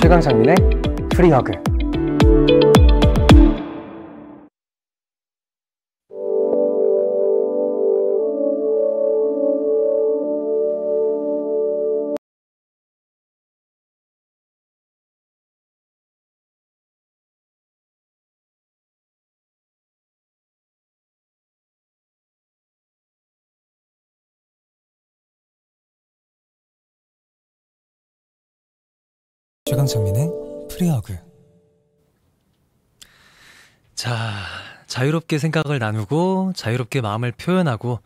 최강창민의 프리허그 황정민의 프리어그 자 자유롭게 생각을 나누고 자유롭게 마음을 표현하고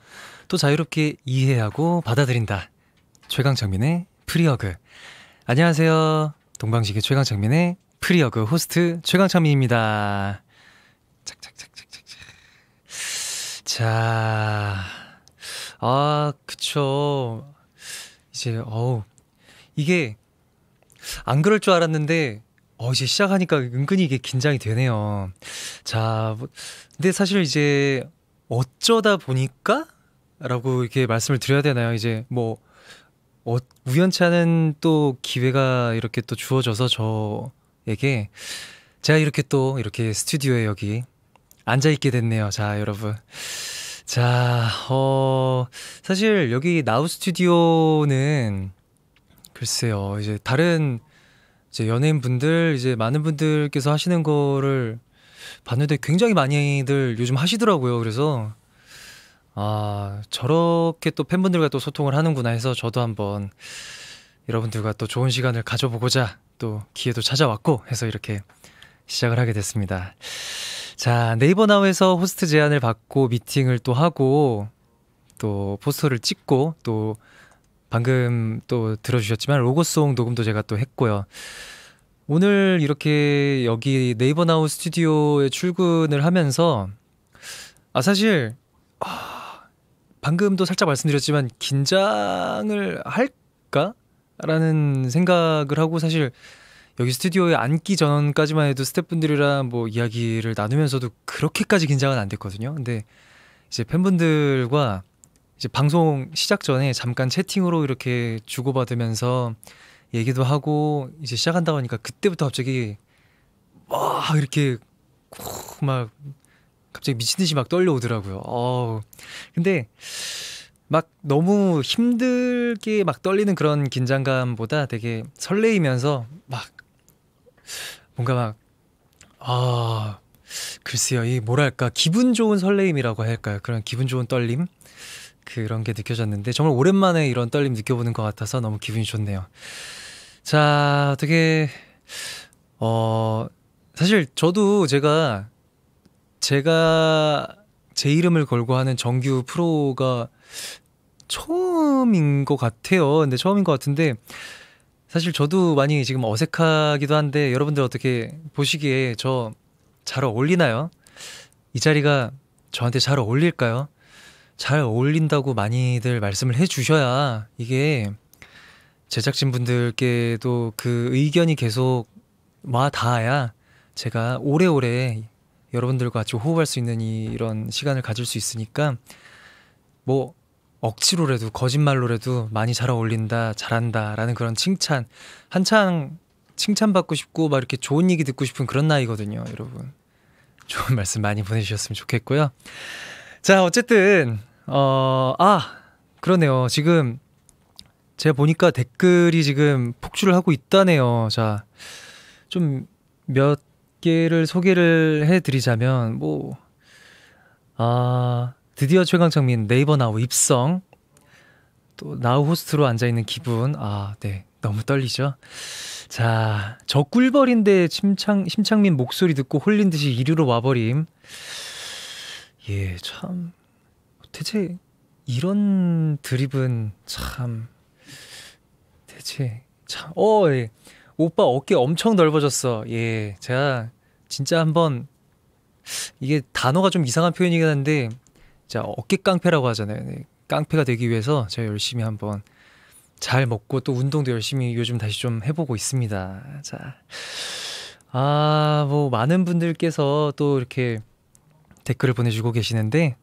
또 자유롭게 이해하고 받아들인다 최강정민의 프리어그 안녕하세요 동방식의 최강정민의 프리어그 호스트 최강정민입니다착착착착착 자아 그쵸 이제 어우 이게 안 그럴 줄 알았는데 어 이제 시작하니까 은근히 이게 긴장이 되네요. 자, 뭐, 근데 사실 이제 어쩌다 보니까라고 이렇게 말씀을 드려야 되나요? 이제 뭐 어, 우연치 않은 또 기회가 이렇게 또 주어져서 저에게 제가 이렇게 또 이렇게 스튜디오에 여기 앉아 있게 됐네요. 자, 여러분. 자, 어, 사실 여기 나우 스튜디오는 글쎄요. 이제 다른 이제 연예인 분들 이제 많은 분들께서 하시는 거를 봤는데 굉장히 많이들 요즘 하시더라고요. 그래서 아 저렇게 또 팬분들과 또 소통을 하는구나 해서 저도 한번 여러분들과 또 좋은 시간을 가져보고자 또 기회도 찾아왔고 해서 이렇게 시작을 하게 됐습니다. 자 네이버 나우에서 호스트 제안을 받고 미팅을 또 하고 또 포스터를 찍고 또 방금 또 들어주셨지만 로고송 녹음도 제가 또 했고요. 오늘 이렇게 여기 네이버 나우 스튜디오에 출근을 하면서 아 사실 아, 방금도 살짝 말씀드렸지만 긴장을 할까라는 생각을 하고 사실 여기 스튜디오에 앉기 전까지만 해도 스태프분들이랑 뭐 이야기를 나누면서도 그렇게까지 긴장은 안 됐거든요. 근데 이제 팬분들과 이제 방송 시작 전에 잠깐 채팅으로 이렇게 주고받으면서 얘기도 하고 이제 시작한다고 하니까 그때부터 갑자기 막 이렇게 막 갑자기 미친 듯이 막 떨려오더라고요. 어. 근데 막 너무 힘들게 막 떨리는 그런 긴장감보다 되게 설레이면서 막 뭔가 막 아, 글쎄요. 이 뭐랄까 기분 좋은 설레임이라고 할까요? 그런 기분 좋은 떨림? 그런 게 느껴졌는데 정말 오랜만에 이런 떨림 느껴보는 것 같아서 너무 기분이 좋네요. 자, 어떻게 어 사실 저도 제가 제가 제 이름을 걸고 하는 정규 프로가 처음인 것 같아요. 근데 처음인 것 같은데 사실 저도 많이 지금 어색하기도 한데 여러분들 어떻게 보시기에 저 잘 어울리나요? 이 자리가 저한테 잘 어울릴까요? 잘 어울린다고 많이들 말씀을 해주셔야 이게 제작진 분들께도 그 의견이 계속 와 닿아야 제가 오래오래 여러분들과 같이 호흡할 수 있는 이런 시간을 가질 수 있으니까 뭐 억지로라도 거짓말로라도 많이 잘 어울린다 잘한다라는 그런 칭찬 한창 칭찬받고 싶고 막 이렇게 좋은 얘기 듣고 싶은 그런 나이거든요 여러분 좋은 말씀 많이 보내주셨으면 좋겠고요 자, 어쨌든 어, 아, 그러네요. 지금 제가 보니까 댓글이 지금 폭주를 하고 있다네요. 자, 좀 몇 개를 소개를 해드리자면, 뭐, 아, 드디어 최강창민 네이버 나우 입성. 또, 나우 호스트로 앉아있는 기분. 아, 네. 너무 떨리죠? 자, 저 꿀벌인데 침창, 심창민 목소리 듣고 홀린 듯이 이리로 와버림. 예, 참 대체 이런 드립은 참 대체 참 어, 예. 오빠 어깨 엄청 넓어졌어. 예, 제가 진짜 한번 이게 단어가 좀 이상한 표현이긴 한데 자 어깨 깡패라고 하잖아요. 네, 깡패가 되기 위해서 제가 열심히 한번 잘 먹고 또 운동도 열심히 요즘 다시 좀 해보고 있습니다. 자, 아 뭐 많은 분들께서 또 이렇게 댓글을 보내주고 계시는데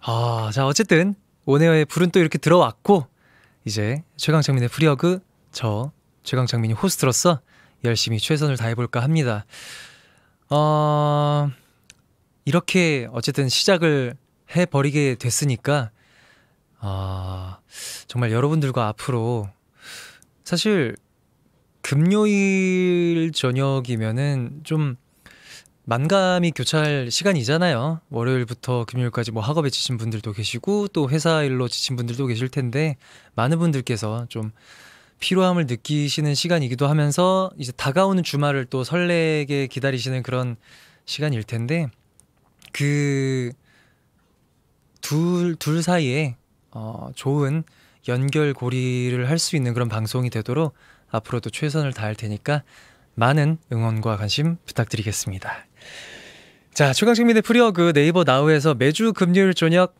아, 자 어쨌든 오네어의 불은 또 이렇게 들어왔고 이제 최강창민의 프리어그 저 최강창민이 호스트로서 열심히 최선을 다해볼까 합니다. 어, 이렇게 어쨌든 시작을 해버리게 됐으니까 아, 정말 여러분들과 앞으로 사실 금요일 저녁이면은 좀 만감이 교차할 시간이잖아요. 월요일부터 금요일까지 뭐 학업에 지친 분들도 계시고 또 회사 일로 지친 분들도 계실 텐데 많은 분들께서 좀 피로함을 느끼시는 시간이기도 하면서 이제 다가오는 주말을 또 설레게 기다리시는 그런 시간일 텐데 그 둘 둘 사이에 어 좋은 연결고리를 할 수 있는 그런 방송이 되도록 앞으로도 최선을 다할 테니까 많은 응원과 관심 부탁드리겠습니다. 자, 최강식민의 프리어그 네이버 나우에서 매주 금요일 저녁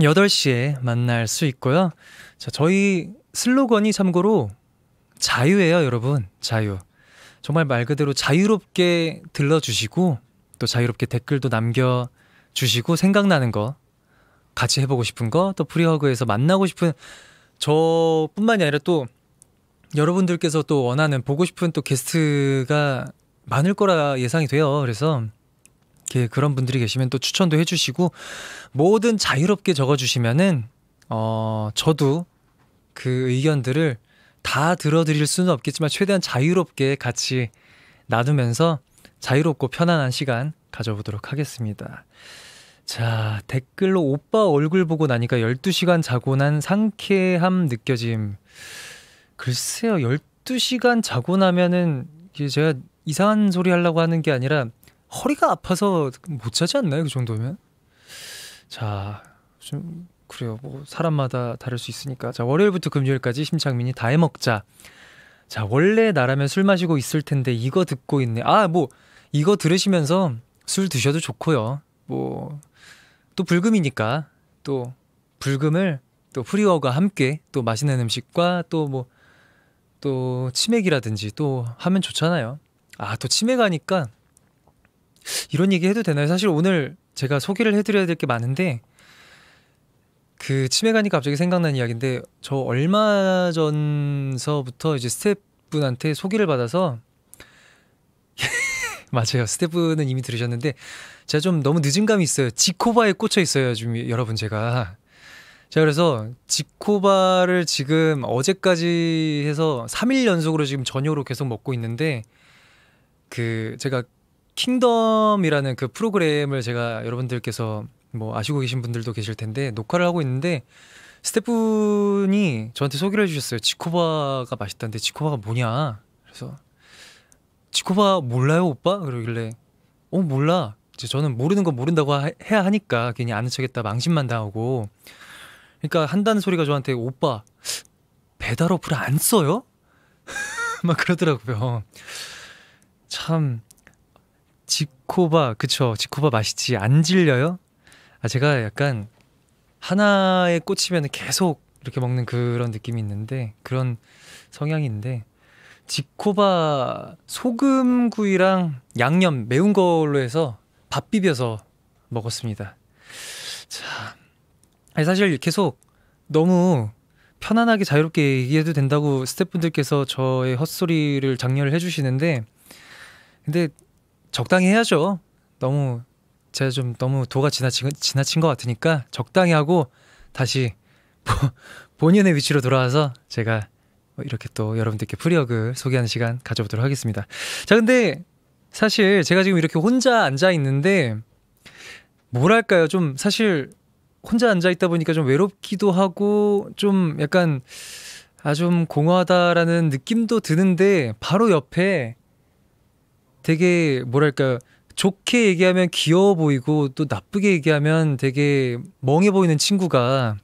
8시에 만날 수 있고요. 자, 저희 슬로건이 참고로 자유예요, 여러분. 자유. 정말 말 그대로 자유롭게 들러주시고, 또 자유롭게 댓글도 남겨주시고, 생각나는 거, 같이 해보고 싶은 거, 또 프리허그에서 만나고 싶은 저 뿐만이 아니라 또 여러분들께서 또 원하는, 보고 싶은 또 게스트가 많을 거라 예상이 돼요. 그래서 이렇게 그런 분들이 계시면 또 추천도 해주시고 뭐든 자유롭게 적어주시면은 어 저도 그 의견들을 다 들어드릴 수는 없겠지만 최대한 자유롭게 같이 나누면서 자유롭고 편안한 시간 가져보도록 하겠습니다. 자, 댓글로 오빠 얼굴 보고 나니까 12시간 자고 난 상쾌함 느껴짐. 글쎄요, 12시간 자고 나면은 제가 이상한 소리 하려고 하는 게 아니라 허리가 아파서 못 자지 않나요? 그 정도면? 자, 좀 그래요. 뭐 사람마다 다를 수 있으니까. 자, 월요일부터 금요일까지 심창민이 다 해먹자. 자, 원래 나라면 술 마시고 있을 텐데 이거 듣고 있네. 아, 뭐 이거 들으시면서 술 드셔도 좋고요. 뭐 또 불금이니까 또 불금을 또 프리어가 함께 또 맛있는 음식과 또 뭐또 뭐, 또 치맥이라든지 또 하면 좋잖아요. 아, 또 치맥 하니까 이런 얘기 해도 되나요? 사실 오늘 제가 소개를 해드려야 될 게 많은데 그 치매 가니까 갑자기 생각난 이야기인데 저 얼마 전서부터 이제 스태프분한테 소개를 받아서 맞아요 스태프분은 이미 들으셨는데 제가 좀 너무 늦은 감이 있어요 지코바에 꽂혀 있어요 지금 여러분 제가 제가 그래서 지코바를 지금 어제까지 해서 3일 연속으로 지금 저녁으로 계속 먹고 있는데 그 제가 킹덤이라는 그 프로그램을 제가 여러분들께서 뭐 아시고 계신 분들도 계실 텐데 녹화를 하고 있는데 스태프분이 저한테 소개를 해주셨어요. 지코바가 맛있다는데 지코바가 뭐냐? 그래서 지코바 몰라요 오빠? 그러길래 어 몰라. 이제 저는 모르는 건 모른다고 하, 해야 하니까 괜히 아는 척했다 망신만 당하고. 그러니까 한다는 소리가 저한테 오빠 배달 어플 안 써요? 막 그러더라고요. 참 지코바 그쵸 지코바 맛있지 안 질려요? 아 제가 약간 하나에 꽂히면 계속 이렇게 먹는 그런 느낌이 있는데 그런 성향인데 지코바 소금구이랑 양념 매운 걸로 해서 밥 비벼서 먹었습니다. 자, 사실 계속 너무 편안하게 자유롭게 얘기해도 된다고 스태프분들께서 저의 헛소리를 장려를 해주시는데 근데 적당히 해야죠. 너무 제가 좀 너무 도가 지나친, 지나친 것 같으니까 적당히 하고 다시 보, 본연의 위치로 돌아와서 제가 이렇게 또 여러분들께 프리어그 소개하는 시간 가져보도록 하겠습니다. 자, 근데 사실 제가 지금 이렇게 혼자 앉아 있는데 뭐랄까요? 좀 사실 혼자 앉아 있다 보니까 좀 외롭기도 하고 좀 약간 아 좀 공허하다라는 느낌도 드는데 바로 옆에 되게 뭐랄까 좋게 얘기하면 귀여워 보이고 또 나쁘게 얘기하면 되게 멍해 보이는 친구가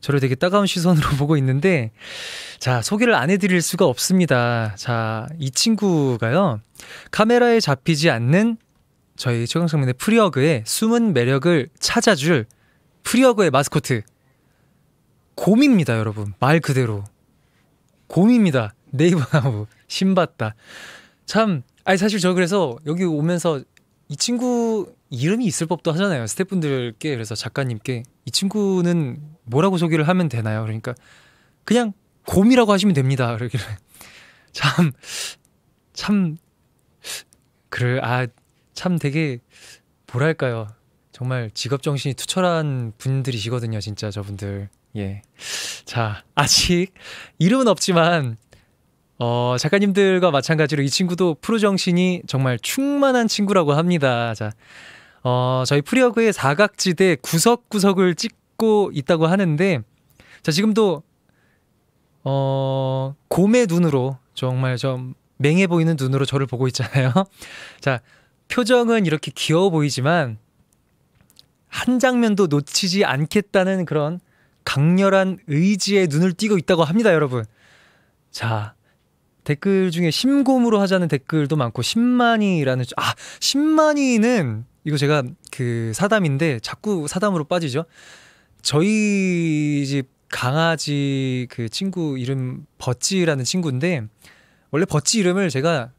저를 되게 따가운 시선으로 보고 있는데 자 소개를 안 해드릴 수가 없습니다. 자 이 친구가요 카메라에 잡히지 않는 저희 최강성민의 프리어그의 숨은 매력을 찾아줄 프리어그의 마스코트 곰입니다, 여러분 말 그대로 곰입니다. 네이버 나무 신봤다. 참 아니 사실 저 그래서 여기 오면서 이 친구 이름이 있을 법도 하잖아요. 스태프분들께 그래서 작가님께 이 친구는 뭐라고 소개를 하면 되나요? 그러니까 그냥 곰이라고 하시면 됩니다. 그러기를 참참 그래 아참 되게 뭐랄까요 정말 직업 정신이 투철한 분들이시거든요 진짜 저분들 예 자 아직 이름은 없지만 어, 작가님들과 마찬가지로 이 친구도 프로 정신이 정말 충만한 친구라고 합니다. 자, 어, 저희 프리어그의 사각지대 구석구석을 찍고 있다고 하는데, 자, 지금도, 어, 곰의 눈으로 정말 좀 맹해 보이는 눈으로 저를 보고 있잖아요. 자, 표정은 이렇게 귀여워 보이지만, 한 장면도 놓치지 않겠다는 그런 강렬한 의지의 눈을 띄고 있다고 합니다, 여러분. 자, 댓글 중에 심곰으로 하자는 댓글도 많고 십만이라는 아 십만이는 이거 제가 그 사담인데 자꾸 사담으로 빠지죠. 저희 집 강아지 그 친구 이름 버찌라는 친구인데 원래 버찌 이름을 제가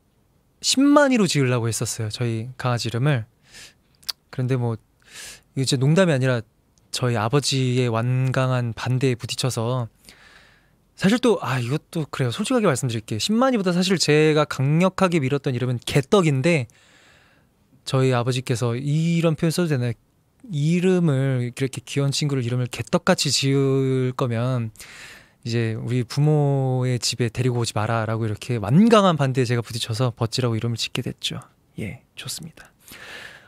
십만이로 지으려고 했었어요. 저희 강아지 이름을. 그런데 뭐 이게 진짜 농담이 아니라 저희 아버지의 완강한 반대에 부딪혀서 사실 또 아 이것도 그래요. 솔직하게 말씀드릴게요. 10만이보다 사실 제가 강력하게 밀었던 이름은 개떡인데 저희 아버지께서 이런 표현 써도 되나요? 이름을 이렇게 귀여운 친구를 이름을 개떡같이 지을 거면 이제 우리 부모의 집에 데리고 오지 마라라고 이렇게 완강한 반대에 제가 부딪혀서 버찌라고 이름을 짓게 됐죠. 예, 좋습니다.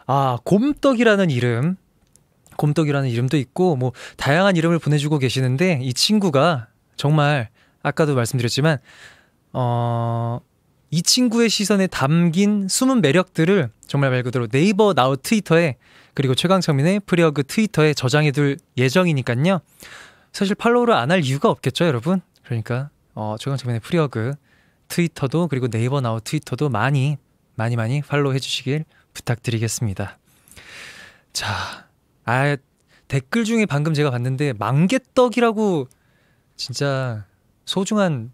아, 곰떡이라는 이름. 곰떡이라는 이름도 있고 뭐 다양한 이름을 보내주고 계시는데 이 친구가 정말 아까도 말씀드렸지만 어, 이 친구의 시선에 담긴 숨은 매력들을 정말 말 그대로 네이버 나우 트위터에 그리고 최강창민의 프리어그 트위터에 저장해둘 예정이니까요. 사실 팔로우를 안 할 이유가 없겠죠, 여러분. 그러니까 어, 최강창민의 프리어그 트위터도 그리고 네이버 나우 트위터도 많이 많이 많이 팔로우 해주시길 부탁드리겠습니다. 자, 아 댓글 중에 방금 제가 봤는데 망개떡이라고 진짜 소중한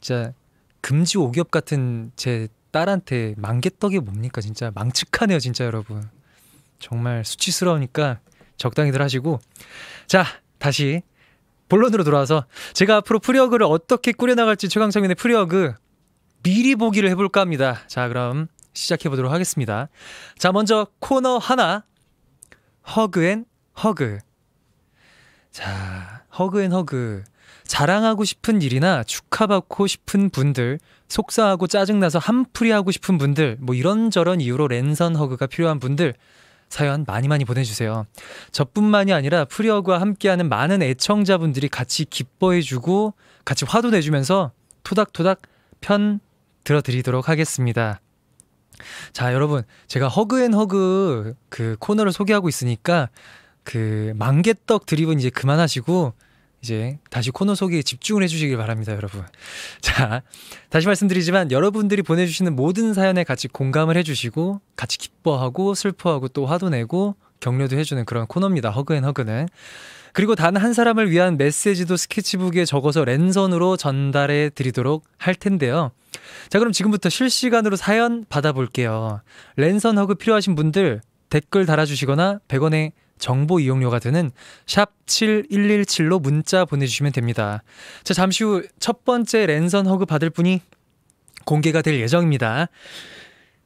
진짜 금지 오겹 같은 제 딸한테 망개떡이 뭡니까 진짜 망측하네요 진짜 여러분 정말 수치스러우니까 적당히들 하시고 자 다시 본론으로 돌아와서 제가 앞으로 프리어그를 어떻게 꾸려나갈지 최강창민의 프리어그 미리 보기를 해볼까 합니다 자 그럼 시작해보도록 하겠습니다 자 먼저 코너 하나 허그앤 허그 자 허그앤 허그 자랑하고 싶은 일이나 축하받고 싶은 분들, 속상하고 짜증나서 한풀이하고 싶은 분들, 뭐 이런저런 이유로 랜선 허그가 필요한 분들, 사연 많이 많이 보내주세요. 저뿐만이 아니라 프리허그와 함께하는 많은 애청자분들이 같이 기뻐해주고 같이 화도 내주면서 토닥토닥 편 들어드리도록 하겠습니다. 자, 여러분. 제가 허그앤허그 그 코너를 소개하고 있으니까 그망개떡 드립은 이제 그만하시고 이제 다시 코너 소개에 집중을 해주시길 바랍니다, 여러분. 자, 다시 말씀드리지만 여러분들이 보내주시는 모든 사연에 같이 공감을 해주시고 같이 기뻐하고 슬퍼하고 또 화도 내고 격려도 해주는 그런 코너입니다. 허그앤허그는. 그리고 단 한 사람을 위한 메시지도 스케치북에 적어서 랜선으로 전달해 드리도록 할 텐데요. 자, 그럼 지금부터 실시간으로 사연 받아볼게요. 랜선 허그 필요하신 분들 댓글 달아주시거나 1 0 0원에 정보 이용료가 드는 샵 7117로 문자 보내주시면 됩니다. 자, 잠시 후 첫 번째 랜선 허그 받을 분이 공개가 될 예정입니다.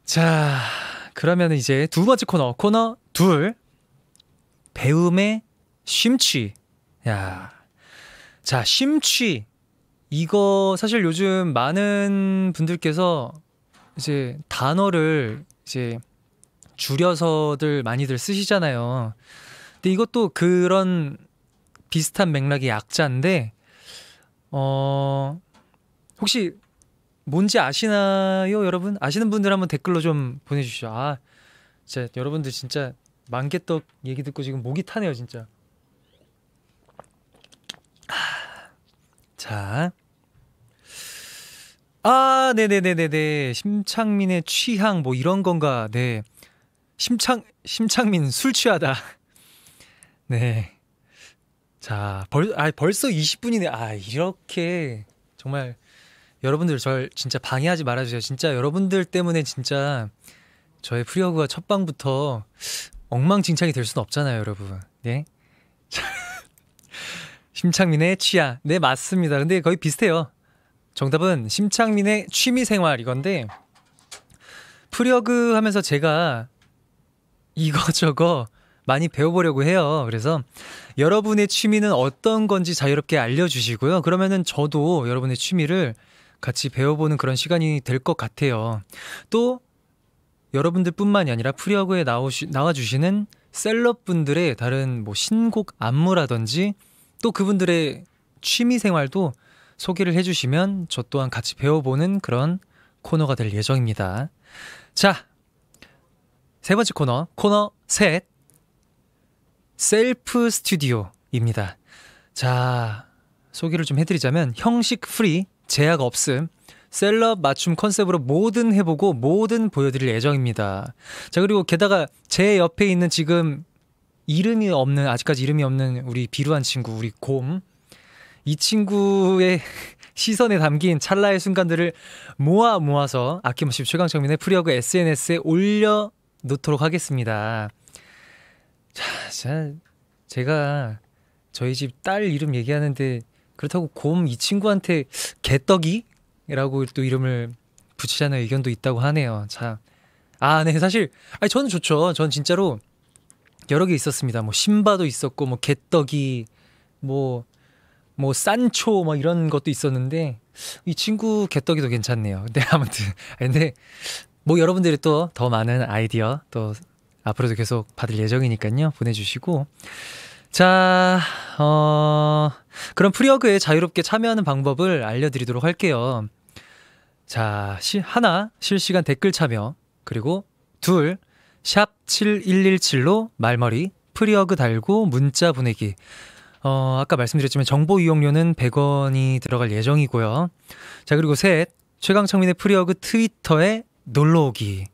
자, 그러면 이제 두 번째 코너, 코너 둘. 배움의 심취. 야. 자, 심취. 이거 사실 요즘 많은 분들께서 이제 단어를 이제 줄여서들 많이들 쓰시잖아요. 근데 이것도 그런 비슷한 맥락의 약자인데 어 혹시 뭔지 아시나요, 여러분? 아시는 분들 한번 댓글로 좀 보내주시죠. 아, 진짜 여러분들 진짜 만개떡 얘기 듣고 지금 목이 타네요, 진짜. 자. 아, 네네네네네. 심창민의 취향, 뭐 이런 건가. 네. 심창 심창민 술 취하다. 네. 자, 벌, 아, 벌써 20분이네. 아, 이렇게 정말 여러분들 절 진짜 방해하지 말아 주세요. 진짜 여러분들 때문에 진짜 저의 프리어그가 첫방부터 엉망진창이 될 수는 없잖아요, 여러분. 네. 심창민의 취야. 네, 맞습니다. 근데 거의 비슷해요. 정답은 심창민의 취미 생활 이건데 프리어그 하면서 제가 이거저거 많이 배워보려고 해요. 그래서 여러분의 취미는 어떤 건지 자유롭게 알려주시고요. 그러면은 저도 여러분의 취미를 같이 배워보는 그런 시간이 될 것 같아요. 또 여러분들뿐만이 아니라 프리어그에 나오시, 나와주시는 셀럽분들의 다른 뭐 신곡 안무라든지 또 그분들의 취미 생활도 소개를 해주시면 저 또한 같이 배워보는 그런 코너가 될 예정입니다. 자, 세 번째 코너, 코너 셋. 셀프 스튜디오입니다. 자, 소개를 좀 해드리자면 형식 프리, 제약 없음, 셀럽 맞춤 컨셉으로 모든 해보고 모든 보여드릴 예정입니다. 자, 그리고 게다가 제 옆에 있는 지금 이름이 없는, 아직까지 이름이 없는 우리 비루한 친구, 우리 곰. 이 친구의 시선에 담긴 찰나의 순간들을 모아 모아서 아낌없이 최강정민의 프리어그 SNS에 올려 놓도록 하겠습니다. 자, 자 제가 저희 집 딸 이름 얘기하는데 그렇다고 곰 이 친구한테 개떡이라고 또 이름을 붙이자는 의견도 있다고 하네요. 자, 아, 네, 사실 아니 저는 좋죠. 저는 진짜로 여러 개 있었습니다. 뭐 신바도 있었고 뭐 개떡이 뭐 뭐 산초 뭐, 뭐 이런 것도 있었는데 이 친구 개떡이도 괜찮네요. 네, 아, 근데 아무튼 근데 뭐 여러분들이 또 더 많은 아이디어 또 앞으로도 계속 받을 예정이니까요. 보내주시고. 자, 어, 그럼 프리어그에 자유롭게 참여하는 방법을 알려드리도록 할게요. 자, 시, 하나, 실시간 댓글 참여. 그리고 둘, 샵 7117로 말머리, 프리어그 달고 문자 보내기. 어, 아까 말씀드렸지만 정보 이용료는 100원이 들어갈 예정이고요. 자, 그리고 셋, 최강창민의 프리어그 트위터에 놀러 오기.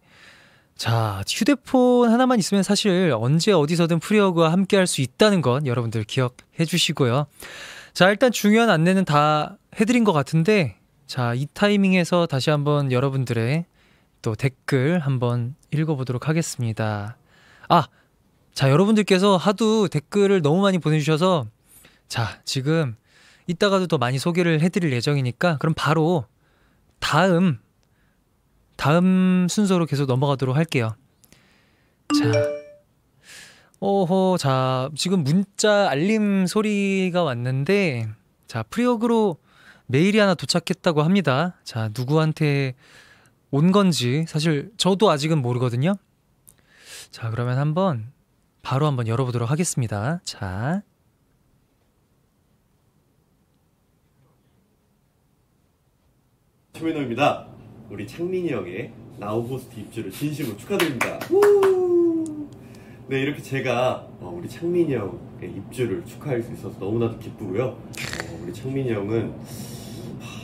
자, 휴대폰 하나만 있으면 사실 언제 어디서든 프리어그와 함께 할 수 있다는 건 여러분들 기억해 주시고요. 자, 일단 중요한 안내는 다 해드린 것 같은데, 자, 이 타이밍에서 다시 한번 여러분들의 또 댓글 한번 읽어보도록 하겠습니다. 아, 자, 여러분들께서 하도 댓글을 너무 많이 보내주셔서, 자, 지금 이따가도 더 많이 소개를 해드릴 예정이니까, 그럼 바로 다음 다음 순서로 계속 넘어가도록 할게요. 자, 오호, 자 지금 문자 알림 소리가 왔는데 자 프리역으로 메일이 하나 도착했다고 합니다. 자 누구한테 온 건지 사실 저도 아직은 모르거든요. 자 그러면 한번 바로 한번 열어보도록 하겠습니다. 자. 최민호입니다. 우리 창민이 형의 나우호스트 입주를 진심으로 축하드립니다. 네 이렇게 제가 어, 우리 창민이 형의 입주를 축하할 수 있어서 너무나도 기쁘고요. 어, 우리 창민이 형은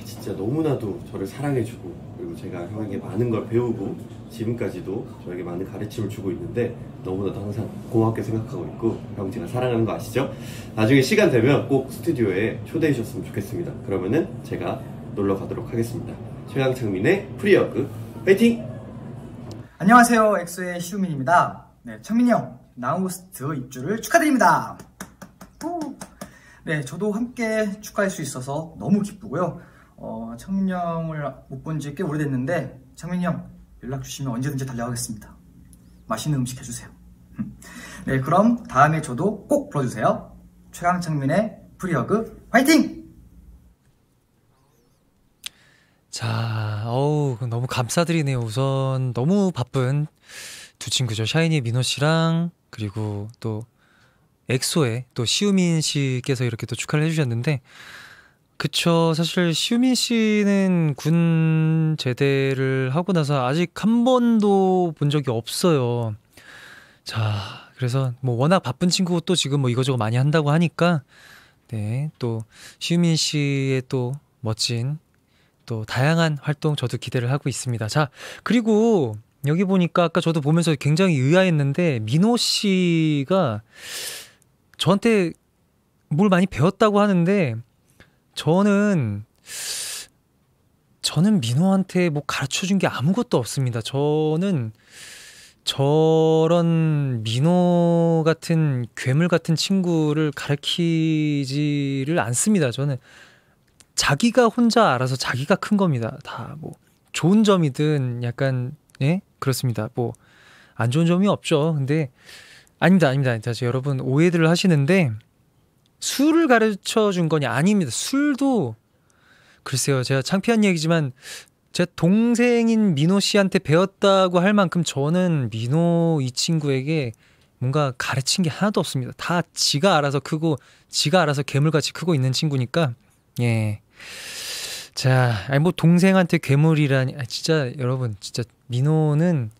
진짜 너무나도 저를 사랑해주고 그리고 제가 형에게 많은 걸 배우고 지금까지도 저에게 많은 가르침을 주고 있는데 너무나도 항상 고맙게 생각하고 있고 형 제가 사랑하는 거 아시죠? 나중에 시간 되면 꼭 스튜디오에 초대해 주셨으면 좋겠습니다. 그러면은 제가 놀러 가도록 하겠습니다. 최강창민의 프리어그 파이팅! 안녕하세요 엑소의 시우민입니다 네, 창민이 형 나우스트 입주를 축하드립니다 네, 저도 함께 축하할 수 있어서 너무 기쁘고요 어, 창민이 형을 못 본 지 꽤 오래됐는데 창민이 형 연락 주시면 언제든지 달려가겠습니다 맛있는 음식 해주세요 음. 네 그럼 다음에 저도 꼭 불러주세요 최강창민의 프리어그 화이팅! 자, 어우, 너무 감사드리네요. 우선 너무 바쁜 두 친구죠. 샤이니 민호 씨랑 그리고 또 엑소의 또 시우민 씨께서 이렇게 또 축하를 해주셨는데 그쵸. 사실 시우민 씨는 군 제대를 하고 나서 아직 한 번도 본 적이 없어요. 자, 그래서 뭐 워낙 바쁜 친구고 또 지금 뭐 이거저거 많이 한다고 하니까 네, 또 시우민 씨의 또 멋진 또 다양한 활동 저도 기대를 하고 있습니다. 자, 그리고 여기 보니까 아까 저도 보면서 굉장히 의아했는데 민호 씨가 저한테 뭘 많이 배웠다고 하는데 저는 저는 민호한테 뭐 가르쳐 준게 아무것도 없습니다. 저는 저런 민호 같은 괴물 같은 친구를 가르키지를 않습니다. 저는 자기가 혼자 알아서 자기가 큰 겁니다. 다 뭐 좋은 점이든 약간 예 그렇습니다. 뭐 안 좋은 점이 없죠. 근데 아닙니다, 아닙니다, 아닙니다. 여러분 오해들을 하시는데 술을 가르쳐 준 거냐 아닙니다. 술도 글쎄요, 제가 창피한 얘기지만 제 동생인 민호 씨한테 배웠다고 할 만큼 저는 민호 이 친구에게 뭔가 가르친 게 하나도 없습니다. 다 지가 알아서 크고 지가 알아서 괴물같이 크고 있는 친구니까 예 자, 아니 뭐 동생한테 괴물이라니, 아, 진짜 여러분, 진짜 민호는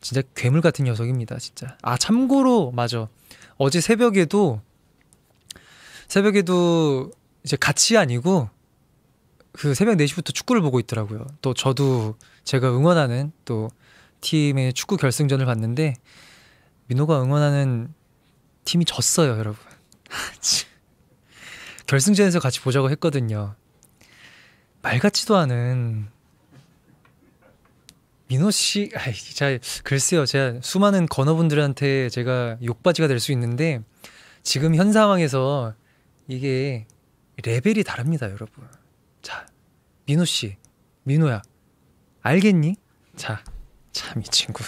진짜 괴물 같은 녀석입니다, 진짜. 아 참고로 맞아. 어제 새벽에도 새벽에도 이제 같이 아니고 그 새벽 4시부터 축구를 보고 있더라고요. 또 저도 제가 응원하는 또 팀의 축구 결승전을 봤는데 민호가 응원하는 팀이 졌어요, 여러분. 아, 결승전에서 같이 보자고 했거든요. 말 같지도 않은 민호 씨, 아이, 자, 글쎄요. 제가 수많은 건어분들한테 제가 욕받이가 될 수 있는데 지금 현 상황에서 이게 레벨이 다릅니다, 여러분. 자, 민호 씨, 민호야, 알겠니? 자, 참 이 친구.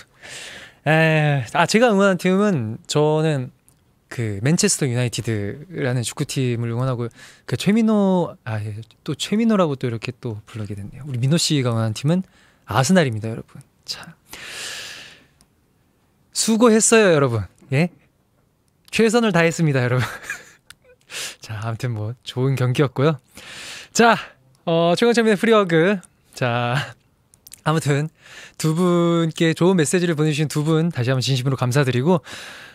에, 아 제가 응원한 팀은 저는 그 맨체스터 유나이티드라는 축구팀을 응원하고 그 최민호 아또 예, 최민호라고 또 이렇게 또 불러게 됐네요. 우리 민호 씨가 응원하는 팀은 아스날입니다, 여러분. 자. 수고했어요, 여러분. 예? 최선을 다했습니다, 여러분. 자, 아무튼 뭐 좋은 경기였고요. 자, 어, 최강철민의 프리워그. 자, 아무튼 두 분께 좋은 메시지를 보내주신 두 분 다시 한번 진심으로 감사드리고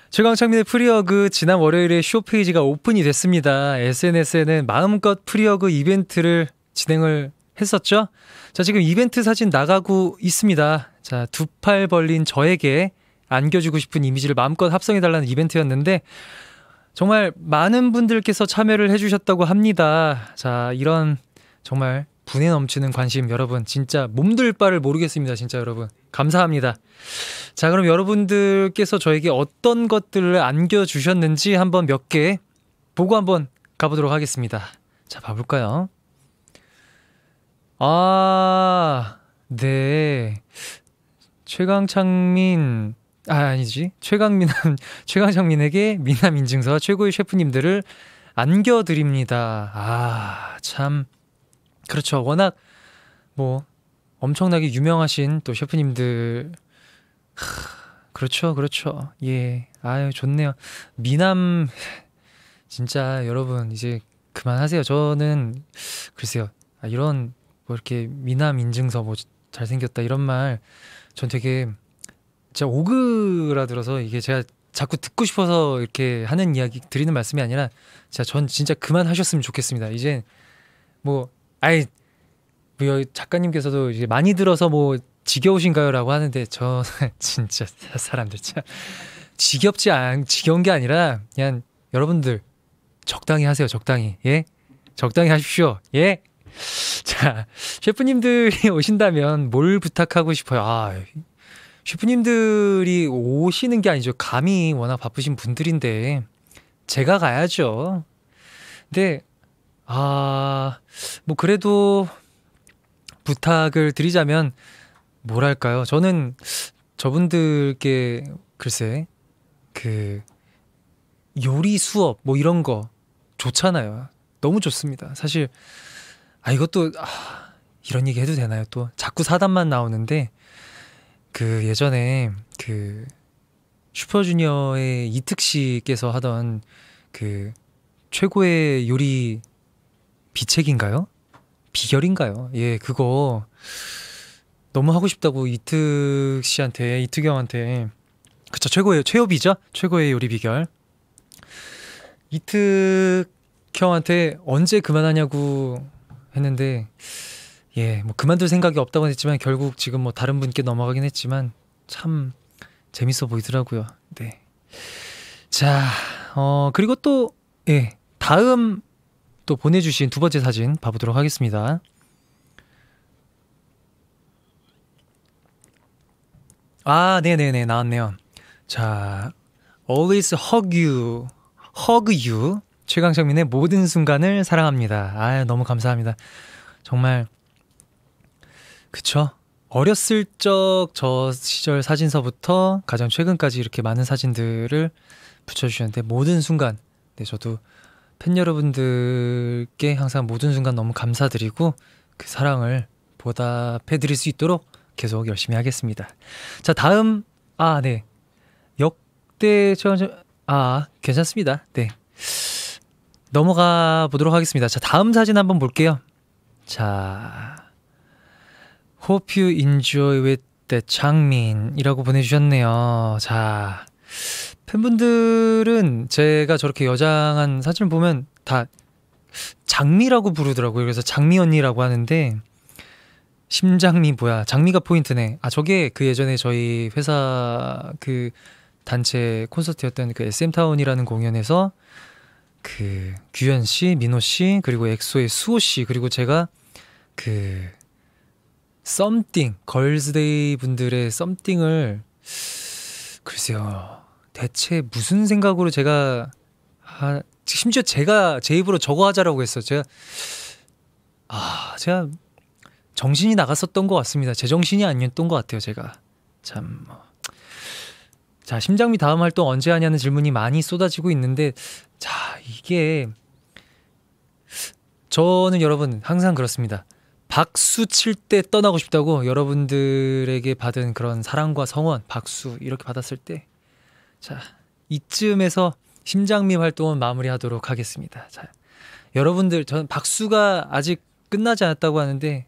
최강창민의 프리어그 지난 월요일에 쇼페이지가 오픈이 됐습니다. SNS에는 마음껏 프리어그 이벤트를 진행을 했었죠. 자, 지금 이벤트 사진 나가고 있습니다. 자, 두 팔 벌린 저에게 안겨주고 싶은 이미지를 마음껏 합성해달라는 이벤트였는데, 정말 많은 분들께서 참여를 해주셨다고 합니다. 자, 이런 정말 분에 넘치는 관심 여러분 진짜 몸둘 바를 모르겠습니다 진짜 여러분 감사합니다 자 그럼 여러분들께서 저에게 어떤 것들을 안겨주셨는지 한번 몇 개 보고 한번 가보도록 하겠습니다 자 봐볼까요 아 네 최강창민 아 아니지 최강민 최강창민에게 미남 인증서와 최고의 셰프님들을 안겨드립니다 아참 그렇죠. 워낙 뭐 엄청나게 유명하신 또 셰프님들 그렇죠, 그렇죠. 예, 아유 좋네요. 미남 진짜 여러분 이제 그만하세요. 저는 글쎄요 아, 이런 뭐 이렇게 미남 인증서 뭐 잘생겼다 이런 말 전 되게 진짜 오그라들어서 이게 제가 자꾸 듣고 싶어서 이렇게 하는 이야기 드리는 말씀이 아니라 제가 전 진짜 그만하셨으면 좋겠습니다. 이제 뭐 아이 뭐 작가님께서도 이제 많이 들어서 뭐 지겨우신가요라고 하는데 저 진짜 사람들 참 지겹지 않 지겨운 게 아니라 그냥 여러분들 적당히 하세요 적당히 예 적당히 하십시오 예. 자, 셰프님들이 오신다면 뭘 부탁하고 싶어요? 아, 셰프님들이 오시는 게 아니죠. 감이 워낙 바쁘신 분들인데 제가 가야죠. 근데 아, 뭐 그래도 부탁을 드리자면 뭐랄까요? 저는 저분들께 글쎄 그 요리 수업 뭐 이런 거 좋잖아요. 너무 좋습니다. 사실 아 이것도 아, 이런 얘기 해도 되나요? 또 자꾸 사단만 나오는데 그 예전에 그 슈퍼주니어의 이특 씨께서 하던 그 최고의 요리 비책인가요? 비결인가요? 예, 그거 너무 하고 싶다고 이특 씨한테 이특형한테 그쵸 최고의 최요이죠 최고의 요리 비결 이특 형한테 언제 그만하냐고 했는데 예 뭐 그만둘 생각이 없다고 했지만 결국 지금 뭐 다른 분께 넘어가긴 했지만 참 재밌어 보이더라고요 네 자 어 그리고 또 예 다음 또 보내주신 두 번째 사진 봐보도록 하겠습니다. 아, 네네네, 나왔네요. 자, always hug you, hug you. 최강정민의 모든 순간을 사랑합니다. 아, 너무 감사합니다. 정말, 그쵸? 어렸을 적 저 시절 사진서부터 가장 최근까지 이렇게 많은 사진들을 붙여주셨는데, 모든 순간. 네, 저도 팬 여러분들께 항상 모든 순간 너무 감사드리고 그 사랑을 보답해 드릴 수 있도록 계속 열심히 하겠습니다. 자, 다음 아, 네. 역대 최 저아 괜찮습니다. 네. 넘어가 보도록 하겠습니다. 자, 다음 사진 한번 볼게요. 자. Hope you enjoy with the 장민이라고 보내 주셨네요. 자. 팬분들은 제가 저렇게 여장한 사진을 보면 다 장미라고 부르더라고요. 그래서 장미 언니라고 하는데 심장미 뭐야? 장미가 포인트네. 아 저게 그 예전에 저희 회사 그 단체 콘서트였던 그 SM 타운이라는 공연에서 그 규현 씨, 민호 씨, 그리고 엑소의 수호 씨, 그리고 제가 그 썸띵 걸스데이 분들의 썸띵을 글쎄요. 대체 무슨 생각으로 제가 아, 심지어 제가 제 입으로 저거 하자라고 했어. 제가 아 제가 정신이 나갔었던 것 같습니다. 제 정신이 아니었던 것 같아요. 제가 참. 뭐. 자 심장 미 다음 활동 언제 하냐는 질문이 많이 쏟아지고 있는데 자 이게 저는 여러분 항상 그렇습니다. 박수 칠 때 떠나고 싶다고 여러분들에게 받은 그런 사랑과 성원, 박수 이렇게 받았을 때 자, 이쯤에서 심장미 활동은 마무리하도록 하겠습니다. 자, 여러분들 저는 박수가 아직 끝나지 않았다고 하는데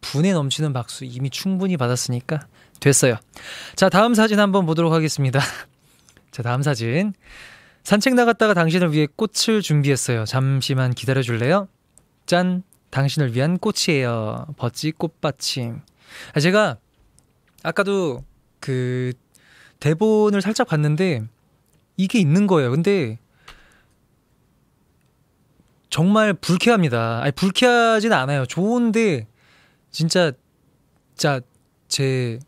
분에 넘치는 박수 이미 충분히 받았으니까 됐어요. 자, 다음 사진 한번 보도록 하겠습니다. 자, 다음 사진. 산책 나갔다가 당신을 위해 꽃을 준비했어요. 잠시만 기다려 줄래요? 짠. 당신을 위한 꽃이에요. 버찌 꽃받침. 아, 제가 아까도 그 대본을 살짝 봤는데 이게 있는 거예요. 근데 정말 불쾌합니다. 아니 불쾌하진 않아요. 좋은데 진짜 진짜 제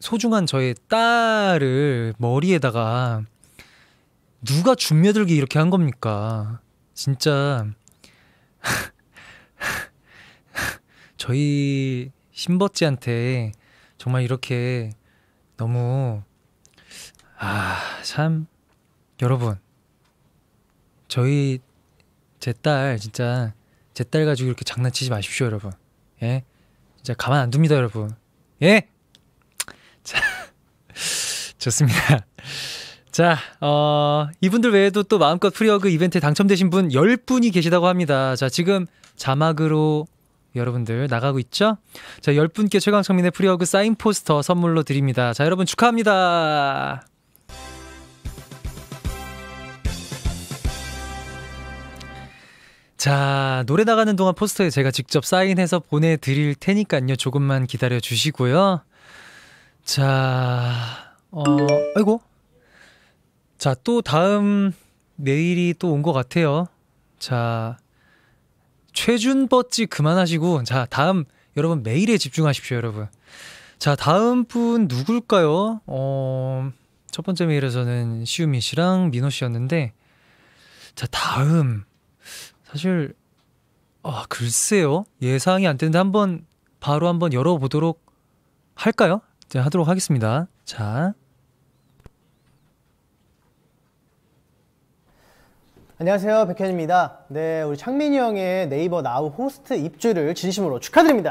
소중한 저의 딸을 머리에다가 누가 죽며들기 이렇게 한 겁니까? 진짜 저희 신버찌한테 정말 이렇게 너무 아, 참 여러분. 저희 제 딸 진짜 제 딸 가지고 이렇게 장난치지 마십시오, 여러분. 예? 진짜 가만 안 둡니다, 여러분. 예? 자. 좋습니다. 자, 어, 이분들 외에도 또 마음껏 프리어그 이벤트에 당첨되신 분 10분이 계시다고 합니다. 자, 지금 자막으로 여러분들 나가고 있죠? 자, 10분께 최강성민의 프리어그 사인 포스터 선물로 드립니다. 자, 여러분 축하합니다. 자, 노래 나가는 동안 포스터에 제가 직접 사인해서 보내드릴 테니까요. 조금만 기다려 주시고요. 자, 어, 아이고. 자, 또 다음 내일이 또 온 것 같아요. 자, 최준 뻗지 그만하시고, 자, 다음, 여러분, 메일에 집중하십시오, 여러분. 자, 다음 분 누굴까요? 어, 첫 번째 메일에서는 시우미 씨랑 민호 씨였는데, 자, 다음. 사실 아 글쎄요 예상이 안 되는데 한번 바로 한번 열어보도록 할까요? 이제 하도록 하겠습니다. 자. 안녕하세요 백현입니다. 네 우리 창민이 형의 네이버 나우 호스트 입주를 진심으로 축하드립니다.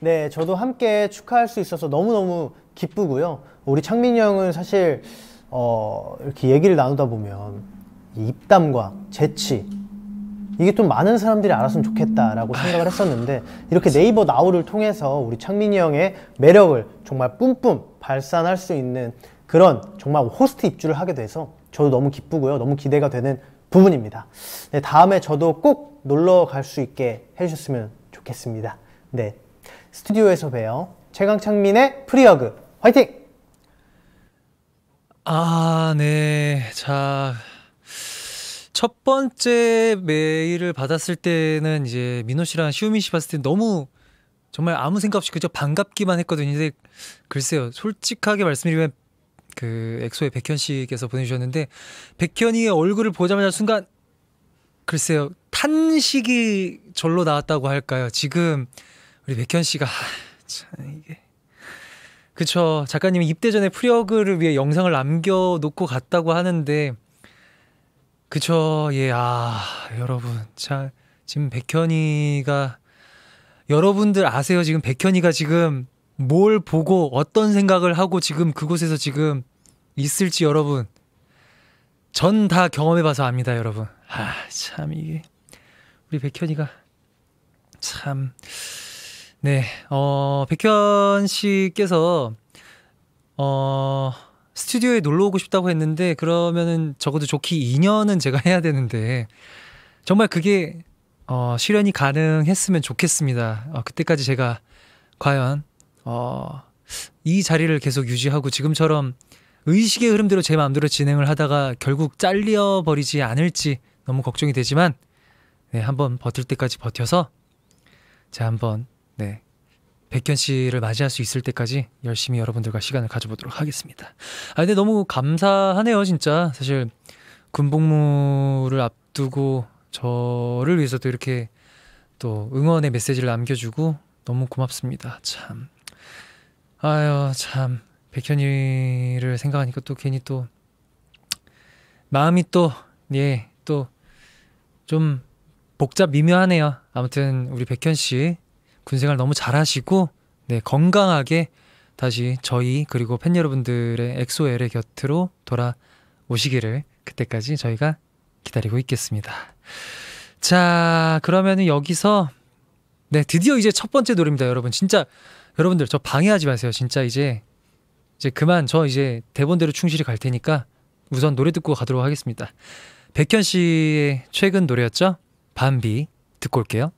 네 저도 함께 축하할 수 있어서 너무너무 기쁘고요. 우리 창민이 형은 사실 어, 이렇게 얘기를 나누다 보면 입담과 재치 이게 좀 많은 사람들이 알았으면 좋겠다라고 생각을 했었는데 이렇게 네이버 나우를 통해서 우리 창민이 형의 매력을 정말 뿜뿜 발산할 수 있는 그런 정말 호스트 입주를 하게 돼서 저도 너무 기쁘고요. 너무 기대가 되는 부분입니다. 네, 다음에 저도 꼭 놀러 갈 수 있게 해주셨으면 좋겠습니다. 네. 스튜디오에서 봬요. 최강창민의 프리어그 화이팅! 아, 네. 자, 첫 번째 메일을 받았을 때는 이제 민호 씨랑 시우민씨 봤을 때 너무 정말 아무 생각 없이 그저 반갑기만 했거든요. 근데 글쎄요, 솔직하게 말씀드리면 그 엑소의 백현 씨께서 보내주셨는데 백현이의 얼굴을 보자마자 순간 글쎄요 탄식이 절로 나왔다고 할까요? 지금 우리 백현 씨가 참 이게 그쵸 작가님이 입대 전에 프리어그를 위해 영상을 남겨놓고 갔다고 하는데 그쵸, 예, 아, 여러분. 자, 지금 백현이가, 여러분들 아세요? 지금 백현이가 지금 뭘 보고 어떤 생각을 하고 지금 그곳에서 지금 있을지 여러분. 전 다 경험해봐서 압니다, 여러분. 아, 참, 이게. 우리 백현이가 참. 네, 어, 백현 씨께서, 어, 스튜디오에 놀러 오고 싶다고 했는데 그러면은 적어도 좋기 2년은 제가 해야 되는데 정말 그게 어, 실현이 가능했으면 좋겠습니다. 어, 그때까지 제가 과연 어, 이 자리를 계속 유지하고 지금처럼 의식의 흐름대로 제 마음대로 진행을 하다가 결국 잘려 버리지 않을지 너무 걱정이 되지만 네, 한번 버틸 때까지 버텨서 제가 한번 네, 백현 씨를 맞이할 수 있을 때까지 열심히 여러분들과 시간을 가져보도록 하겠습니다. 아 근데 너무 감사하네요, 진짜. 사실 군복무를 앞두고 저를 위해서도 이렇게 또 응원의 메시지를 남겨주고 너무 고맙습니다. 참. 아유, 참. 백현이를 생각하니까 또 괜히 또 마음이 또, 예, 또 좀 복잡 미묘하네요. 아무튼 우리 백현 씨 군생활 너무 잘하시고 네 건강하게 다시 저희 그리고 팬 여러분들의 엑소엘의 곁으로 돌아오시기를 그때까지 저희가 기다리고 있겠습니다. 자 그러면은 여기서 네 드디어 이제 첫 번째 노래입니다 여러분 진짜 여러분들 저 방해하지 마세요 진짜 이제 이제 그만 저 이제 대본대로 충실히 갈 테니까 우선 노래 듣고 가도록 하겠습니다. 백현 씨의 최근 노래였죠? 반비 듣고 올게요.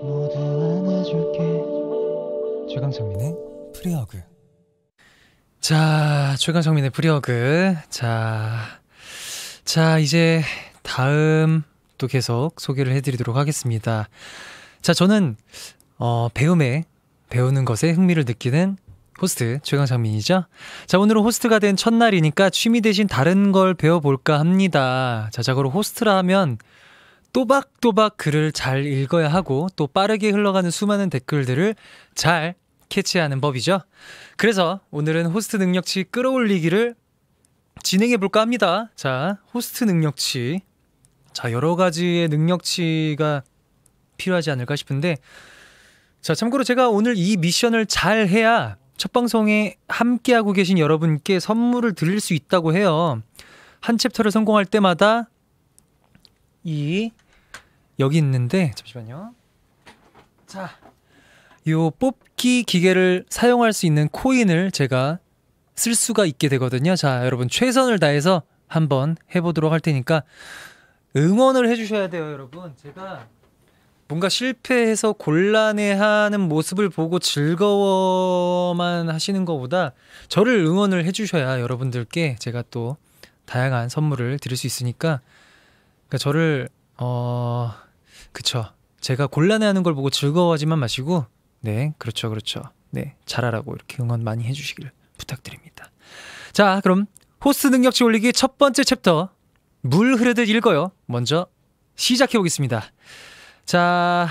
모두 안아줄게 최강성민의 프리어그 자 최강성민의 프리어그 자, 자 이제 다음 또 계속 소개를 해드리도록 하겠습니다 자 저는 어, 배움에 배우는 것에 흥미를 느끼는 호스트 최강성민이죠. 자 오늘은 호스트가 된 첫날이니까 취미 대신 다른 걸 배워볼까 합니다. 자작으로 호스트라 하면 또박또박 글을 잘 읽어야 하고 또 빠르게 흘러가는 수많은 댓글들을 잘 캐치하는 법이죠. 그래서 오늘은 호스트 능력치 끌어올리기를 진행해 볼까 합니다. 자, 호스트 능력치. 자, 여러 가지의 능력치가 필요하지 않을까 싶은데 자, 참고로 제가 오늘 이 미션을 잘 해야 첫 방송에 함께하고 계신 여러분께 선물을 드릴 수 있다고 해요. 한 챕터를 성공할 때마다 이 여기 있는데 잠시만요. 자, 요 뽑기 기계를 사용할 수 있는 코인을 제가 쓸 수가 있게 되거든요. 자, 여러분 최선을 다해서 한번 해보도록 할 테니까 응원을 해주셔야 돼요, 여러분. 제가 뭔가 실패해서 곤란해하는 모습을 보고 즐거워만 하시는 것보다 저를 응원을 해주셔야 여러분들께 제가 또 다양한 선물을 드릴 수 있으니까 그러니까 저를 어 그쵸 제가 곤란해하는 걸 보고 즐거워하지만 마시고 네 그렇죠 그렇죠 네 잘하라고 이렇게 응원 많이 해주시길 부탁드립니다. 자 그럼 호스 능력치 올리기 첫 번째 챕터 물 흐르듯 읽어요. 먼저 시작해 보겠습니다. 자,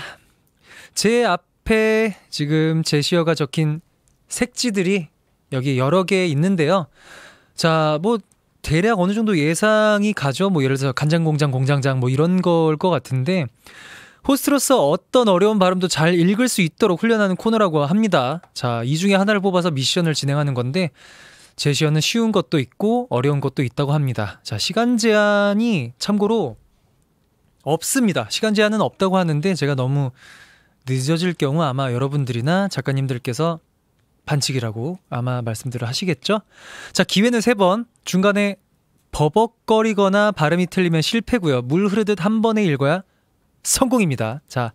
제 앞에 지금 제시어가 적힌 색지들이 여기 여러 개 있는데요. 자, 뭐 대략 어느 정도 예상이 가죠. 뭐 예를 들어서 간장공장, 공장장 뭐 이런 걸 것 같은데 호스트로서 어떤 어려운 발음도 잘 읽을 수 있도록 훈련하는 코너라고 합니다. 자, 이 중에 하나를 뽑아서 미션을 진행하는 건데 제시어는 쉬운 것도 있고 어려운 것도 있다고 합니다. 자, 시간 제한이 참고로 없습니다. 시간 제한은 없다고 하는데 제가 너무 늦어질 경우 아마 여러분들이나 작가님들께서 반칙이라고 아마 말씀들을 하시겠죠? 자, 기회는 세 번 중간에 버벅거리거나 발음이 틀리면 실패고요. 물 흐르듯 한 번에 읽어야 성공입니다. 자,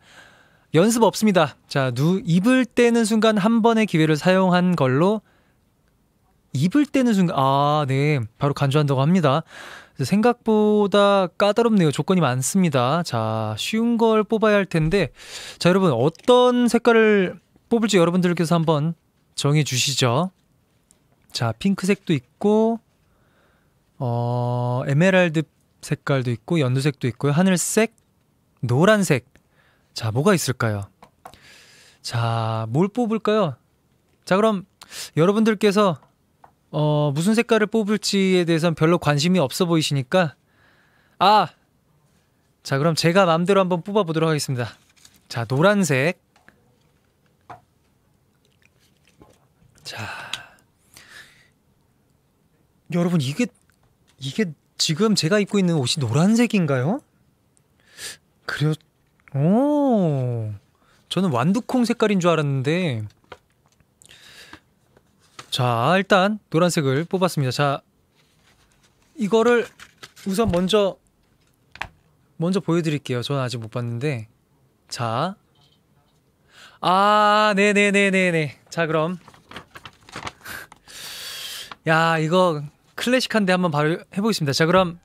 연습 없습니다. 자, 누 입을 떼는 순간 한 번의 기회를 사용한 걸로 입을 떼는 순간 아, 네. 바로 간주한다고 합니다. 생각보다 까다롭네요. 조건이 많습니다. 자, 쉬운 걸 뽑아야 할 텐데 자, 여러분 어떤 색깔을 뽑을지 여러분들께서 한번 정해 주시죠. 자, 핑크색도 있고 어, 에메랄드 색깔도 있고 연두색도 있고요. 하늘색, 노란색. 자, 뭐가 있을까요? 자, 뭘 뽑을까요? 자, 그럼 여러분들께서 어, 무슨 색깔을 뽑을지에 대해서 별로 관심이 없어 보이시니까 아. 자, 그럼 제가 마음대로 한번 뽑아 보도록 하겠습니다. 자, 노란색. 자, 여러분 이게 이게 지금 제가 입고 있는 옷이 노란색인가요? 그래, 오, 저는 완두콩 색깔인 줄 알았는데. 자, 일단 노란색을 뽑았습니다. 자, 이거를 우선 먼저 먼저 보여드릴게요. 저는 아직 못 봤는데. 자, 아, 네 네 네네네. 네, 네, 네, 자, 그럼 야, 이거 클래식한데 한번 바로 해보겠습니다. 자, 그럼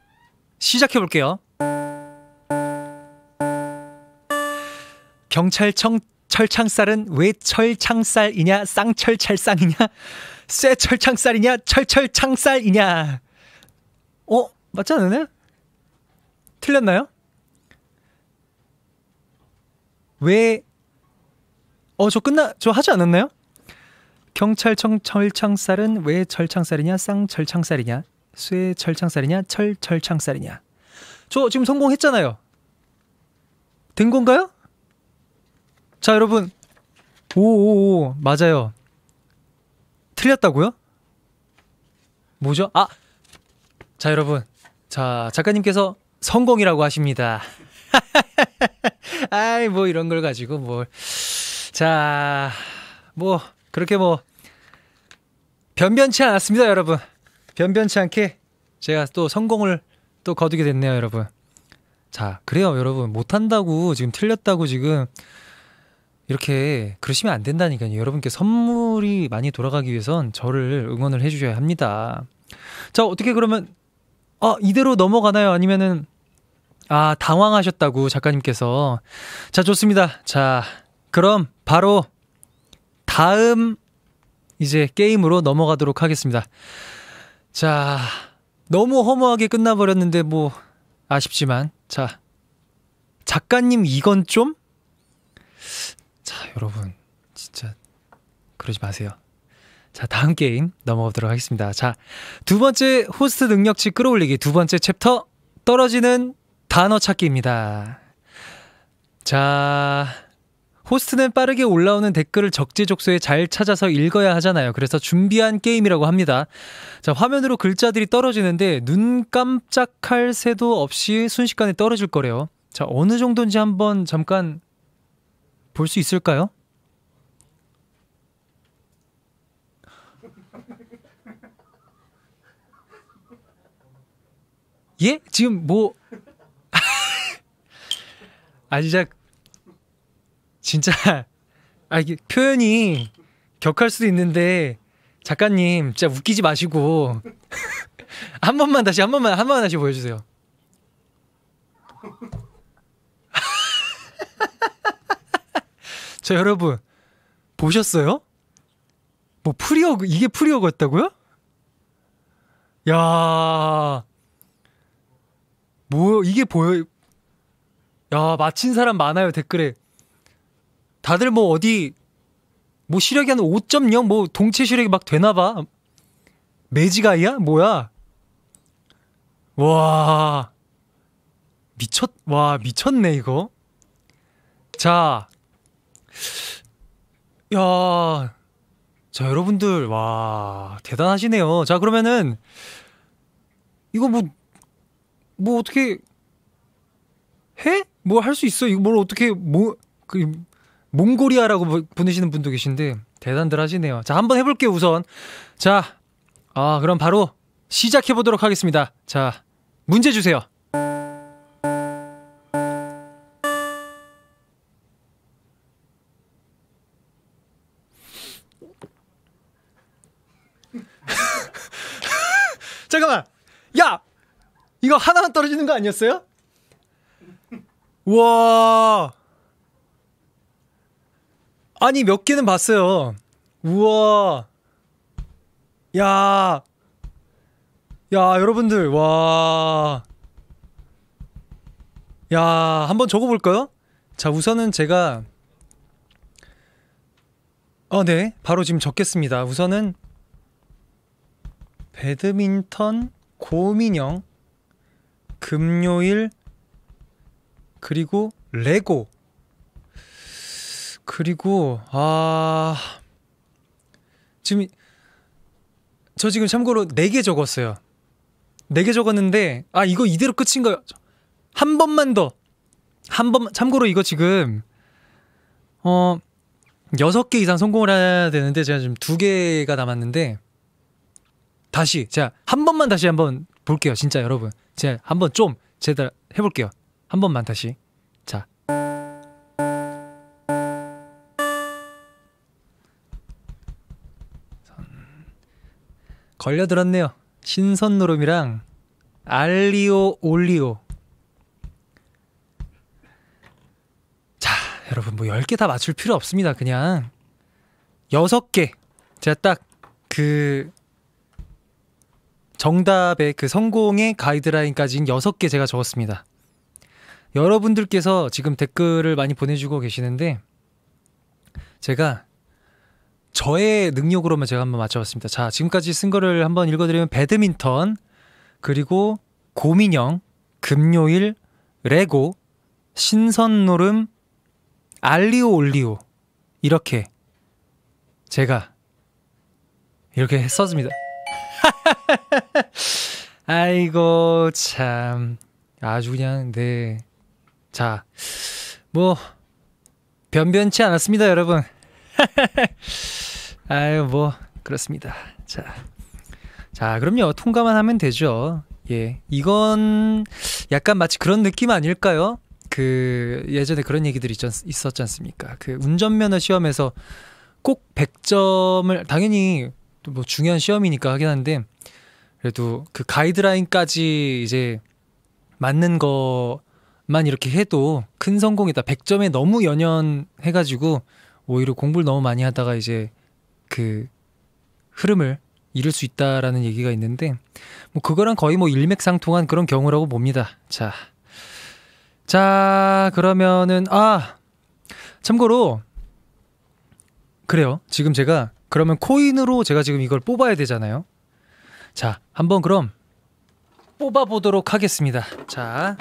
시작해 볼게요. 경찰청 철창살은 왜 철창살이냐 쌍철찰쌍이냐 쇠 철창살이냐 철철창살이냐 어 맞지 않으나 틀렸나요? 왜 어 저 끝나 저 하지 않았나요? 경찰청 철창살은 왜 철창살이냐 쌍철창살이냐 쇠 철창살이냐 철철창살이냐 저 지금 성공했잖아요 된 건가요? 자 여러분 오오오 맞아요 틀렸다고요? 뭐죠? 아! 자 여러분 자 작가님께서 성공이라고 하십니다 아이 뭐 이런 걸 가지고 뭘자뭐 그렇게 뭐 변변치 않았습니다, 여러분. 변변치 않게 제가 또 성공을 또 거두게 됐네요, 여러분. 자, 그래요, 여러분. 못한다고 지금 틀렸다고 지금 이렇게 그러시면 안 된다니까요. 여러분께 선물이 많이 돌아가기 위해선 저를 응원을 해주셔야 합니다. 자, 어떻게 그러면, 아, 이대로 넘어가나요? 아니면은, 아, 당황하셨다고 작가님께서. 자, 좋습니다. 자, 그럼 바로 다음 이제 게임으로 넘어가도록 하겠습니다. 자, 너무 허무하게 끝나버렸는데 뭐 아쉽지만 자 작가님 이건 좀? 자 여러분 진짜 그러지 마세요. 자 다음 게임 넘어가도록 하겠습니다. 자두 번째 호스트 능력치 끌어올리기 두 번째 챕터 떨어지는 단어 찾기입니다. 자 호스트는 빠르게 올라오는 댓글을 적재적소에 잘 찾아서 읽어야 하잖아요. 그래서 준비한 게임이라고 합니다. 자, 화면으로 글자들이 떨어지는데 눈 깜짝할 새도 없이 순식간에 떨어질 거래요. 자, 어느 정도인지 한번 잠깐 볼 수 있을까요? 예? 지금 뭐. 아, 진짜 진짜 아 이게 표현이 격할 수도 있는데 작가님 진짜 웃기지 마시고 한 번만 다시 한 번만 한 번만 다시 보여주세요. 저 여러분 보셨어요? 뭐 프리어 그 이게 프리어였다고요? 그 야, 뭐 이게 보여? 야 맞힌 사람 많아요 댓글에 다들 뭐 어디 뭐 시력이 한 5.0 뭐 동체 시력이 막 되나 봐. 매지가이야? 뭐야? 와. 미쳤 와, 미쳤네 이거. 자. 야. 자, 여러분들 와, 대단하시네요. 자, 그러면은 이거 뭐뭐 뭐 어떻게 해? 뭐 할 수 있어? 이거 뭘 어떻게 뭐그 몽골이아라고 보내시는 분도 계신데 대단들 하시네요. 자, 한번 해볼게요, 우선. 자, 아, 그럼 바로 시작해보도록 하겠습니다. 자, 문제 주세요. 잠깐만! 야! 이거 하나만 떨어지는 거 아니었어요? 와! 아니 몇 개는 봤어요. 우와. 야. 야, 여러분들. 와. 야, 한번 적어 볼까요? 자, 우선은 제가 어, 네. 바로 지금 적겠습니다. 우선은 배드민턴 고민영 금요일 그리고 레고 그리고 아 지금 저 지금 참고로 4개 적었어요. 4개 적었는데 아 이거 이대로 끝인가요? 한 번만 더. 한 번 참고로 이거 지금 어 6개 이상 성공을 해야 되는데 제가 지금 2개가 남았는데 다시 제가 한 번만 다시 한번 볼게요. 진짜 여러분. 제가 한번 좀 제대로 해 볼게요. 한 번만 다시. 걸려들었네요. 신선노름이랑 알리오 올리오. 자, 여러분 뭐 10개 다 맞출 필요 없습니다. 그냥 6개. 제가 딱 그 정답의 그 성공의 가이드라인까지는 6개 제가 적었습니다. 여러분들께서 지금 댓글을 많이 보내주고 계시는데 제가 저의 능력으로만 제가 한번 맞춰봤습니다. 자, 지금까지 쓴 거를 한번 읽어드리면 배드민턴, 그리고 고민형, 금요일, 레고, 신선놀음 알리오 올리오 이렇게 제가 이렇게 했었습니다. 아이고 참 아주 그냥 네. 자, 뭐 변변치 않았습니다, 여러분. 아유 뭐 그렇습니다. 자, 자 그럼요 통과만 하면 되죠. 예, 이건 약간 마치 그런 느낌 아닐까요? 그 예전에 그런 얘기들이 있었지 않습니까? 그 운전면허 시험에서 꼭 100점을 당연히 뭐 중요한 시험이니까 하긴 한데 그래도 그 가이드라인까지 이제 맞는 것만 이렇게 해도 큰 성공이다. 100점에 너무 연연해가지고 오히려 공부를 너무 많이 하다가 이제 그 흐름을 이룰 수 있다라는 얘기가 있는데 뭐 그거랑 거의 뭐 일맥상통한 그런 경우라고 봅니다. 자. 자, 그러면은 아 참고로 그래요. 지금 제가 그러면 코인으로 제가 지금 이걸 뽑아야 되잖아요. 자, 한번 그럼 뽑아 보도록 하겠습니다. 자.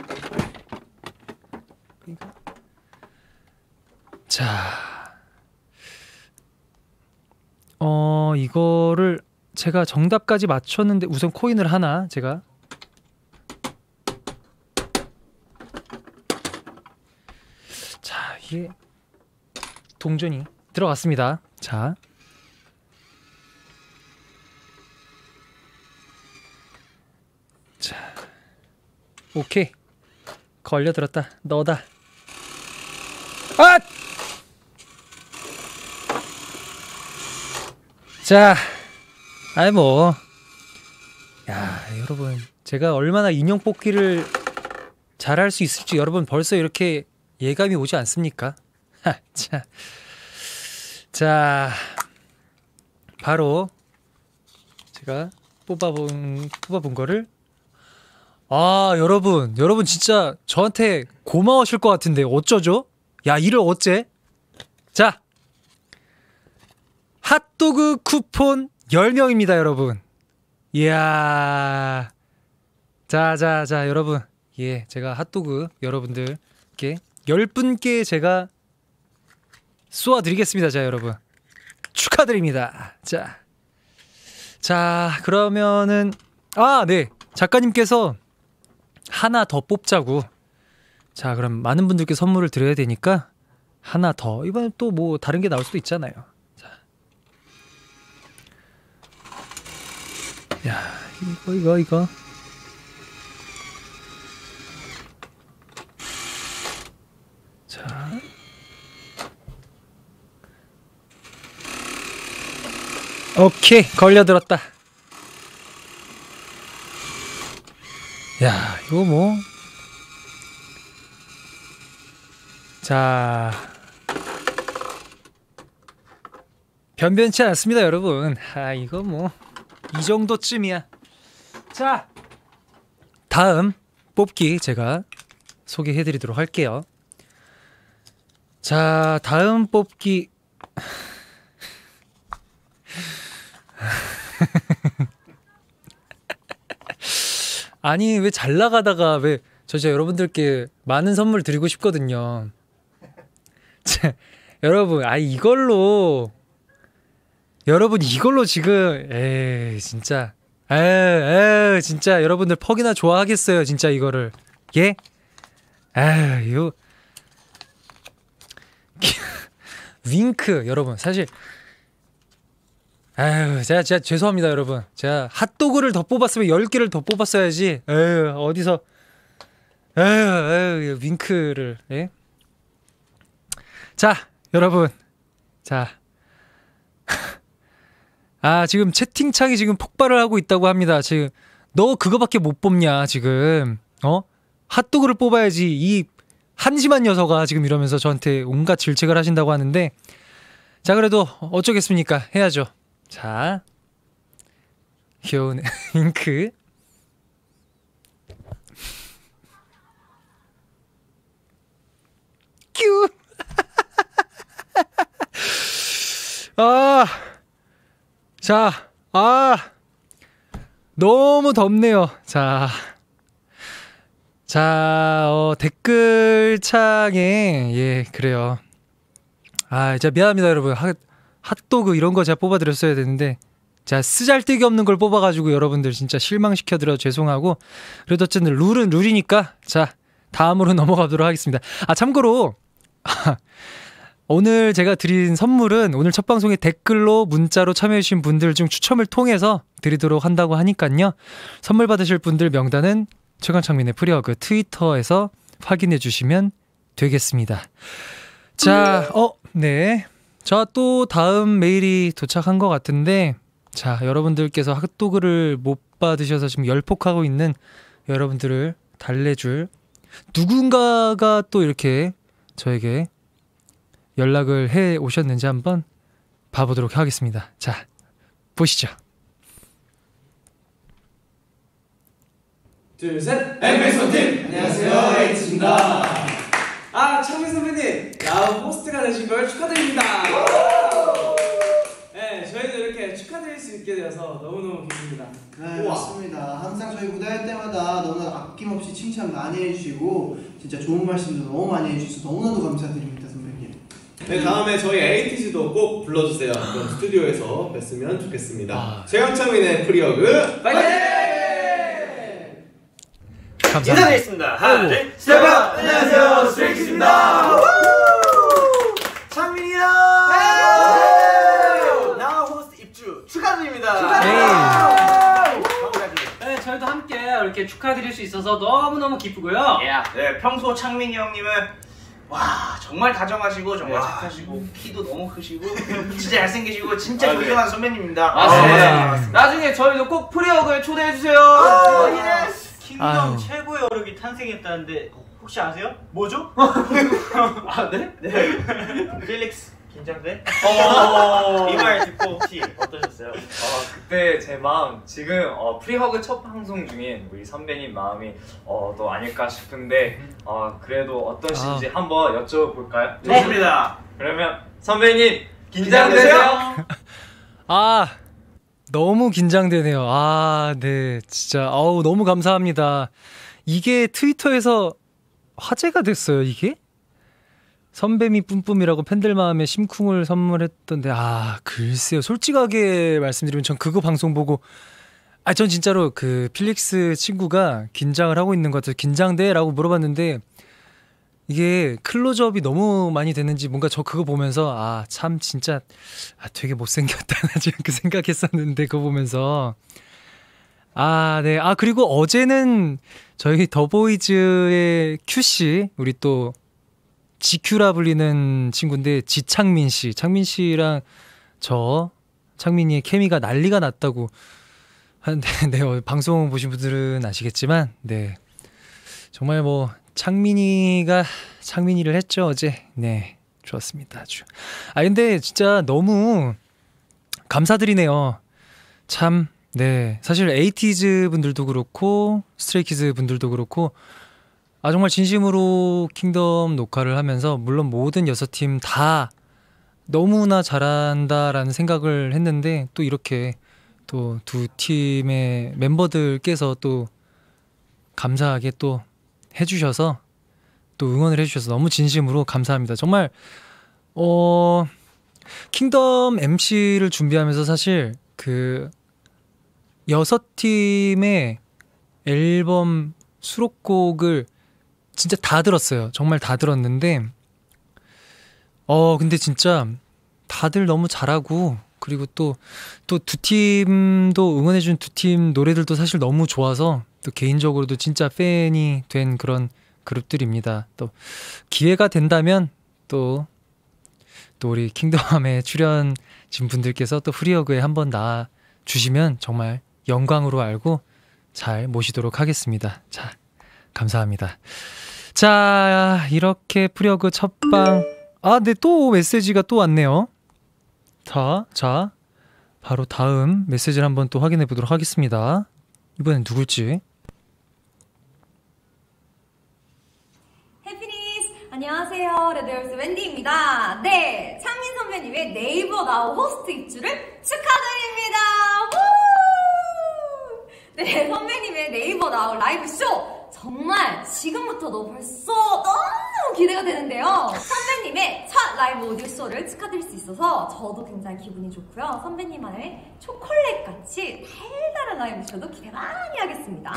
자. 어 이거를 제가 정답까지 맞췄는데 우선 코인을 하나 제가 자 이게 동전이 들어갔습니다. 자 자, 오케이 걸려들었다 너다 아 자, 아이 뭐, 야 여러분 제가 얼마나 인형 뽑기를 잘할 수 있을지 여러분 벌써 이렇게 예감이 오지 않습니까? 자, 자 바로 제가 뽑아본 뽑아본 거를 아 여러분 여러분 진짜 저한테 고마워하실 것 같은데 어쩌죠? 야 이를 어째? 자 핫도그 쿠폰 10명입니다, 여러분. 이야. 자, 자, 자, 여러분. 예, 제가 핫도그 여러분들께 10분께 제가 쏘아드리겠습니다. 자, 여러분. 축하드립니다. 자. 자, 그러면은, 아, 네. 작가님께서 하나 더 뽑자고. 자, 그럼 많은 분들께 선물을 드려야 되니까 하나 더. 이번엔 또뭐 다른 게 나올 수도 있잖아요. 야 이거 이거 이거 자 오케이 걸려들었다 야 이거 뭐 자, 변변치 않습니다, 여러분. 아, 이거 뭐. 이 정도쯤이야. 자, 다음 뽑기 제가 소개해드리도록 할게요. 자, 다음 뽑기. 아니, 왜 잘 나가다가 왜, 저 진짜 여러분들께 많은 선물 드리고 싶거든요. 자, 여러분, 아, 이걸로 여러분 이걸로 지금 에 진짜 에에 진짜 여러분들 퍽이나 좋아하겠어요 진짜 이거를 예? 에휴 윙크 여러분 사실 에휴 제가 진짜 죄송합니다 여러분 제가 핫도그를 더 뽑았으면 1개를더 뽑았어야지 에휴 어디서 에휴 에휴 윙크를 예? 자 여러분 자 아, 지금 채팅창이 지금 폭발을 하고 있다고 합니다. 지금 너 그거밖에 못 뽑냐, 지금. 어? 핫도그를 뽑아야지. 이 한심한 녀석아 지금 이러면서 저한테 온갖 질책을 하신다고 하는데 자, 그래도 어쩌겠습니까? 해야죠. 자. 귀여운 잉크. 큐. 아. 자, 아, 너무 덥네요. 자, 자, 어, 댓글창에, 예, 그래요. 아, 진짜 미안합니다, 여러분. 핫, 핫도그 이런 거 제가 뽑아드렸어야 되는데, 자, 쓰잘데기 없는 걸 뽑아가지고 여러분들 진짜 실망시켜드려 죄송하고, 그래도 어쨌든 룰은 룰이니까, 자, 다음으로 넘어가도록 하겠습니다. 아, 참고로, 오늘 제가 드린 선물은 오늘 첫 방송에 댓글로 문자로 참여해주신 분들 중 추첨을 통해서 드리도록 한다고 하니깐요 선물 받으실 분들 명단은 최강창민의 프리어그 트위터에서 확인해 주시면 되겠습니다. 자, 음. 어, 네. 자, 또 다음 메일이 도착한 것 같은데, 자, 여러분들께서 학도그를못 받으셔서 지금 열폭하고 있는 여러분들을 달래줄 누군가가 또 이렇게 저에게 연락을 해 오셨는지 한번 봐보도록 하겠습니다. 자, 보시죠. 둘, 셋! 엠엑소 팀! 안녕하세요, H입니다. 아, 창민 선배님! 나우 호스트가 되신 걸 축하드립니다. 네, 저희도 이렇게 축하드릴 수 있게 되어서 너무너무 기쁩니다. 네, 맞습니다. 항상 저희 무대할 때마다 너무나 아낌없이 칭찬 많이 해주시고 진짜 좋은 말씀도 너무 많이 해주셔서 너무나도 감사드립니다. 네, 다음에 저희 에이티즈도꼭 불러주세요. 그럼 스튜디오에서 뵀으면 좋겠습니다. 아. 최영창민의 프리어그 파이팅! 인사드리겠습니다. 하나, 둘, 스 안녕하세요, 스트레이키입니다. 창민이요! 나와 호스트 입주 축하드립니다. 네. 네, 저희도 함께 이렇게 축하드릴 수 있어서 너무너무 기쁘고요. 예. 네, 평소 창민이 형님은 와 정말 다정하시고 정말 네. 착하시고 키도 너무 크시고 진짜 잘생기시고 진짜 아, 조용한 네. 선배님입니다. 맞습니다. 아, 네. 네. 나중에 저희도 꼭프리어그에 초대해 주세요. 아, 아, 아 예스. 킹덤 아유. 최고의 어록이 탄생했다는데 혹시 아세요? 뭐죠? 아 네? 네. 필릭스 긴장돼? 어. 이말 듣고 혹시 어떠셨어요? 어, 그때 제 마음 지금 어, 프리허그 첫 방송 중인 우리 선배님 마음이 어, 또 아닐까 싶은데 어, 그래도 어떤 시인지 아. 한번 여쭤볼까요? 네. 좋습니다. 그러면 선배님 긴장되세요? 아 너무 긴장되네요. 아, 네. 진짜 아우 너무 감사합니다. 이게 트위터에서 화제가 됐어요, 이게? 선배미 뿜뿜이라고 팬들 마음에 심쿵을 선물했던데 아 글쎄요 솔직하게 말씀드리면 전 그거 방송 보고 아 전 진짜로 그 필릭스 친구가 긴장을 하고 있는 것 같아서 긴장돼라고 물어봤는데 이게 클로즈업이 너무 많이 됐는지 뭔가 저 그거 보면서 아 참 진짜 아 되게 못생겼다 나 지금 그 생각했었는데 그거 보면서 아, 네. 아, 그리고 어제는 저희 더보이즈의 큐씨, 우리 또 지큐라 불리는 친구인데 지창민 씨, 창민 씨랑 저 창민이의 케미가 난리가 났다고 하는데 네, 어, 방송 보신 분들은 아시겠지만 네 정말 뭐 창민이가 창민이를 했죠 어제 네 좋았습니다 아주 아 근데 진짜 너무 감사드리네요 참 네 사실 에이티즈 분들도 그렇고 스트레이키즈 분들도 그렇고 아 정말 진심으로 킹덤 녹화를 하면서 물론 모든 여섯 팀 다 너무나 잘한다라는 생각을 했는데 또 이렇게 또 두 팀의 멤버들께서 또 감사하게 또 해주셔서 또 응원을 해주셔서 너무 진심으로 감사합니다. 정말 어 킹덤 MC를 준비하면서 사실 그 여섯 팀의 앨범 수록곡을 진짜 다 들었어요. 정말 다 들었는데 어 근데 진짜 다들 너무 잘하고 그리고 또 또 두 팀도 응원해준 두 팀 노래들도 사실 너무 좋아서 또 개인적으로도 진짜 팬이 된 그런 그룹들입니다. 또 기회가 된다면 또 또 우리 킹덤함에 출연진 분들께서 또프리허그에 한번 나와 주시면 정말 영광으로 알고 잘 모시도록 하겠습니다. 자, 감사합니다. 자, 이렇게 뿌려그 첫방. 아, 네, 또 메시지가 또 왔네요. 자, 자, 바로 다음 메시지를 한번 또 확인해 보도록 하겠습니다. 이번엔 누굴지? 해피니스! 안녕하세요. 레드열스 웬디입니다. 네, 창민 선배님의 네이버 나우 호스트 입주를 축하드립니다. 우! 네, 선배님의 네이버 나우 라이브 쇼! 정말 지금부터 도 벌써 너무 기대가 되는데요. 선배님의 첫 라이브 오디오 쇼를 축하드릴 수 있어서 저도 굉장히 기분이 좋고요. 선배님만의 초콜릿같이 달달한 라이브 쇼도 기대 많이 하겠습니다.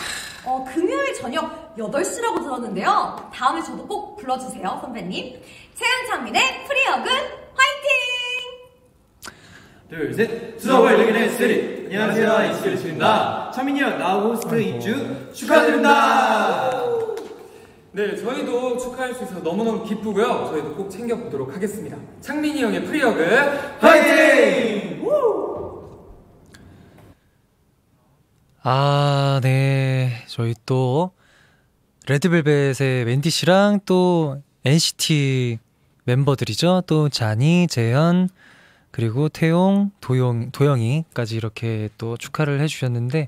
어, 금요일 저녁 8시라고 들었는데요. 다음에 저도 꼭 불러주세요, 선배님. 최은창민의 프리어은 화이팅! 둘, 셋. 수업을 읽는 스리. 안녕하세요, 이스리입니다. 차민이 형, 나 호스트 인주 축하드립니다. 네, 저희도 축하할 수 있어서 너무너무 기쁘고요. 저희도 꼭 챙겨보도록 하겠습니다. 창민이 형의 프리역을 화이팅! 아, 네. 저희 또 레드벨벳의 웬디 씨랑 또 NCT 멤버들이죠. 또 자니, 재현, 그리고 태용, 도영, 도영이까지 이렇게 또 축하를 해주셨는데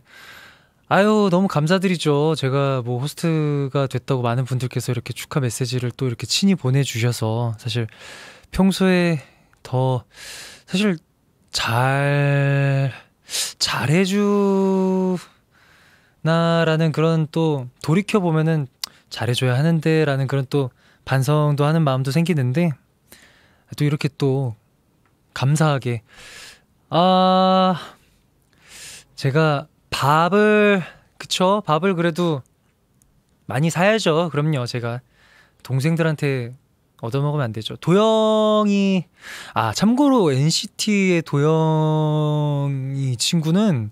아유 너무 감사드리죠. 제가 뭐 호스트가 됐다고 많은 분들께서 이렇게 축하 메시지를 또 이렇게 친히 보내주셔서 사실 평소에 더 사실 잘 잘해주나라는 그런 또 돌이켜 보면은 잘해줘야 하는데라는 그런 또 반성도 하는 마음도 생기는데 또 이렇게 또 감사하게 아 제가 밥을 그쵸 밥을 그래도 많이 사야죠. 그럼요. 제가 동생들한테 얻어먹으면 안 되죠. 도영이 아 참고로 NCT의 도영이 친구는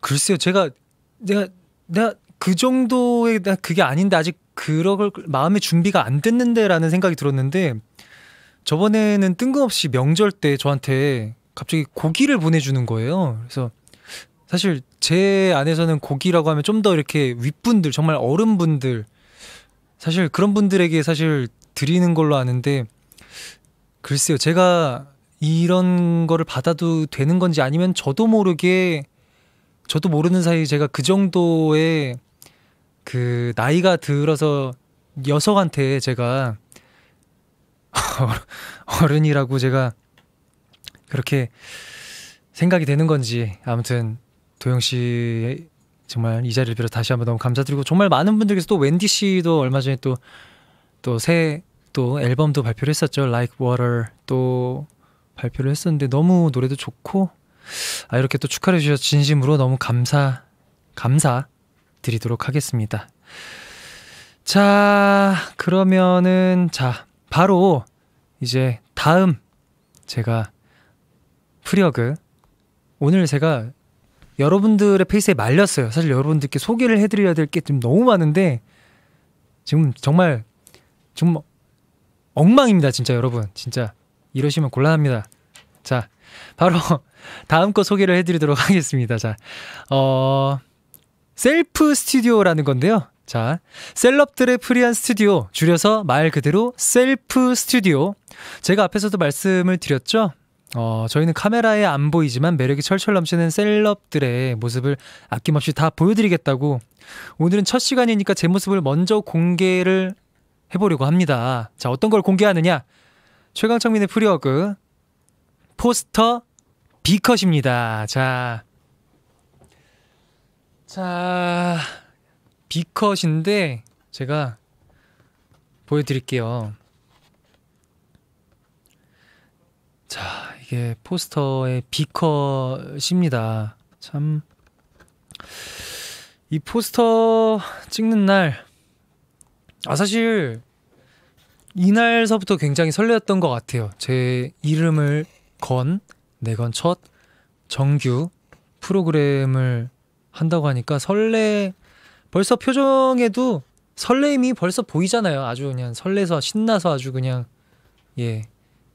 글쎄요. 제가 내가 내가 그 정도의 그게 아닌데 아직 그럴 마음의 준비가 안 됐는데라는 생각이 들었는데 저번에는 뜬금없이 명절 때 저한테 갑자기 고기를 보내주는 거예요. 그래서 사실 제 안에서는 고기라고 하면 좀 더 이렇게 윗분들 정말 어른분들 사실 그런 분들에게 사실 드리는 걸로 아는데 글쎄요 제가 이런 거를 받아도 되는 건지 아니면 저도 모르게 저도 모르는 사이 에 제가 그 정도의 그 나이가 들어서 녀석한테 제가 어른이라고 제가 그렇게 생각이 되는 건지 아무튼 도영 씨 정말 이 자리를 빌어 다시 한번 너무 감사드리고 정말 많은 분들께서 또 웬디 씨도 얼마 전에 또 또 새또 또 앨범도 발표를 했었죠. Like Water 또 발표를 했었는데 너무 노래도 좋고 아 이렇게 또 축하를 주셔서 진심으로 너무 감사 감사 드리도록 하겠습니다. 자, 그러면은 자 바로 이제 다음 제가 프리어그 오늘 제가 여러분들의 페이스에 말렸어요. 사실 여러분들께 소개를 해드려야 될 게 좀 너무 많은데 지금 정말 좀 엉망입니다, 진짜 여러분. 진짜 이러시면 곤란합니다. 자, 바로 다음 거 소개를 해드리도록 하겠습니다. 자, 어, 셀프 스튜디오라는 건데요. 자, 셀럽들의 프리한 스튜디오, 줄여서 말 그대로 셀프 스튜디오. 제가 앞에서도 말씀을 드렸죠? 어, 저희는 카메라에 안 보이지만 매력이 철철 넘치는 셀럽들의 모습을 아낌없이 다 보여드리겠다고 오늘은 첫 시간이니까 제 모습을 먼저 공개를 해보려고 합니다. 자, 어떤 걸 공개하느냐? 최강창민의 프리워그 포스터 비컷입니다 자, 자, B컷인데 제가 보여드릴게요. 자, 이게 포스터의 B컷입니다. 참, 이 포스터 찍는 날, 아, 사실, 이날서부터 굉장히 설레었던 것 같아요. 제 이름을 건, 내건 네 첫 정규 프로그램을 한다고 하니까 설레, 벌써 표정에도 설레임이 벌써 보이잖아요. 아주 그냥 설레서 신나서 아주 그냥 예.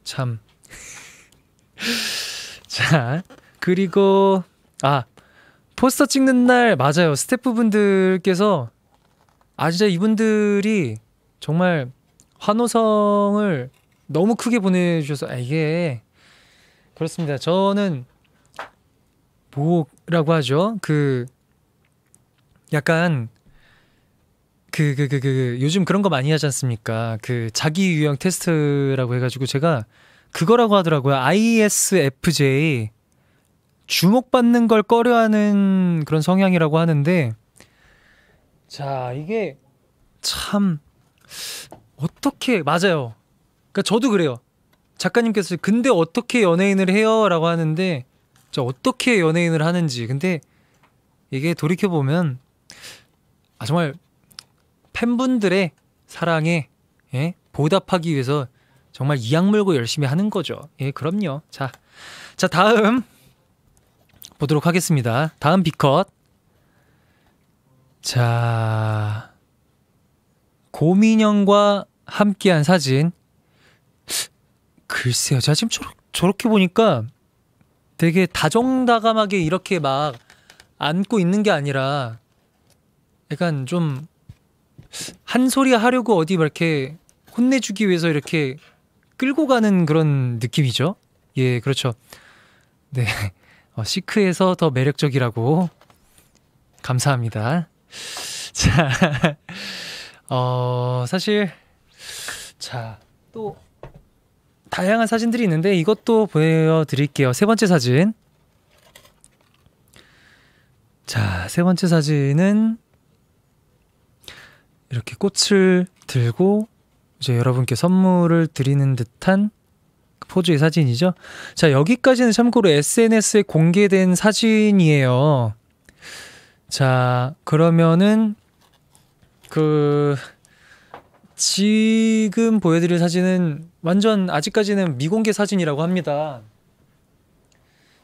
참. 자, 그리고 아, 포스터 찍는 날 맞아요. 스태프분들께서 아 진짜 이분들이 정말 환호성을 너무 크게 보내 주셔서 아, 이게 그렇습니다. 저는 뭐라고 하죠? 그 약간 그, 그, 그, 그, 요즘 그런 거 많이 하지 않습니까? 그, 자기 유형 테스트라고 해가지고 제가 그거라고 하더라고요. ISFJ. 주목받는 걸 꺼려하는 그런 성향이라고 하는데, 자, 이게 참, 어떻게, 맞아요. 그니까 저도 그래요. 작가님께서, 근데 어떻게 연예인을 해요? 라고 하는데, 저 어떻게 연예인을 하는지. 근데 이게 돌이켜보면 아 정말 팬분들의 사랑에 예? 보답하기 위해서 정말 이악물고 열심히 하는 거죠. 예, 그럼요. 자, 자 다음 보도록 하겠습니다. 다음 비컷. 자, 고민영과 함께한 사진. 글쎄요, 제가 지금 저렇, 저렇게 보니까 되게 다정다감하게 이렇게 막 안고 있는 게 아니라 약간 좀 한 소리 하려고 어디 이렇게 혼내주기 위해서 이렇게 끌고 가는 그런 느낌이죠. 예, 그렇죠. 네. 어, 시크에서 더 매력적이라고. 감사합니다. 자, 어, 사실, 자, 또, 다양한 사진들이 있는데 이것도 보여드릴게요. 세 번째 사진. 자, 세 번째 사진은 이렇게 꽃을 들고 이제 여러분께 선물을 드리는 듯한 그 포즈의 사진이죠. 자, 여기까지는 참고로 SNS에 공개된 사진이에요. 자, 그러면은 그 지금 보여드릴 사진은 완전 아직까지는 미공개 사진이라고 합니다.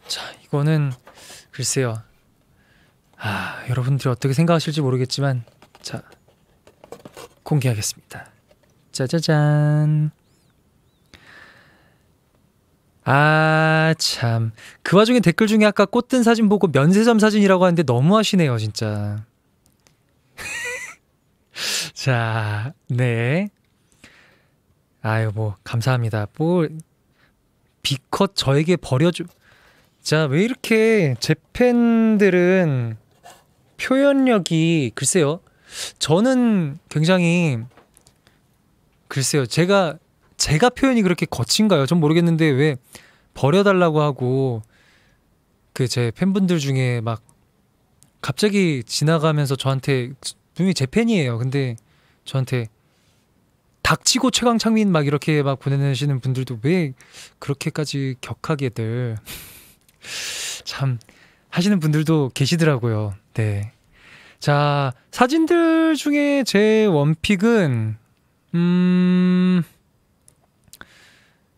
자, 이거는 글쎄요. 아, 여러분들이 어떻게 생각하실지 모르겠지만 자, 공개하겠습니다. 짜자잔. 아, 참. 그 와중에 댓글 중에 아까 꽃든 사진 보고 면세점 사진이라고 하는데 너무하시네요, 진짜. 자, 네. 아유, 뭐, 감사합니다. 뭐, 비컷 저에게 버려주 자, 왜 이렇게 제 팬들은 표현력이, 글쎄요. 저는 굉장히 글쎄요. 제가 제가 표현이 그렇게 거친가요? 전 모르겠는데 왜 버려달라고 하고 그 제 팬분들 중에 막 갑자기 지나가면서 저한테 분명히 제 팬이에요. 근데 저한테 닥치고 최강창민 막 이렇게 막 보내시는 내 분들도 왜 그렇게까지 격하게들 참 하시는 분들도 계시더라고요. 네. 자, 사진들 중에 제 원픽은, 음,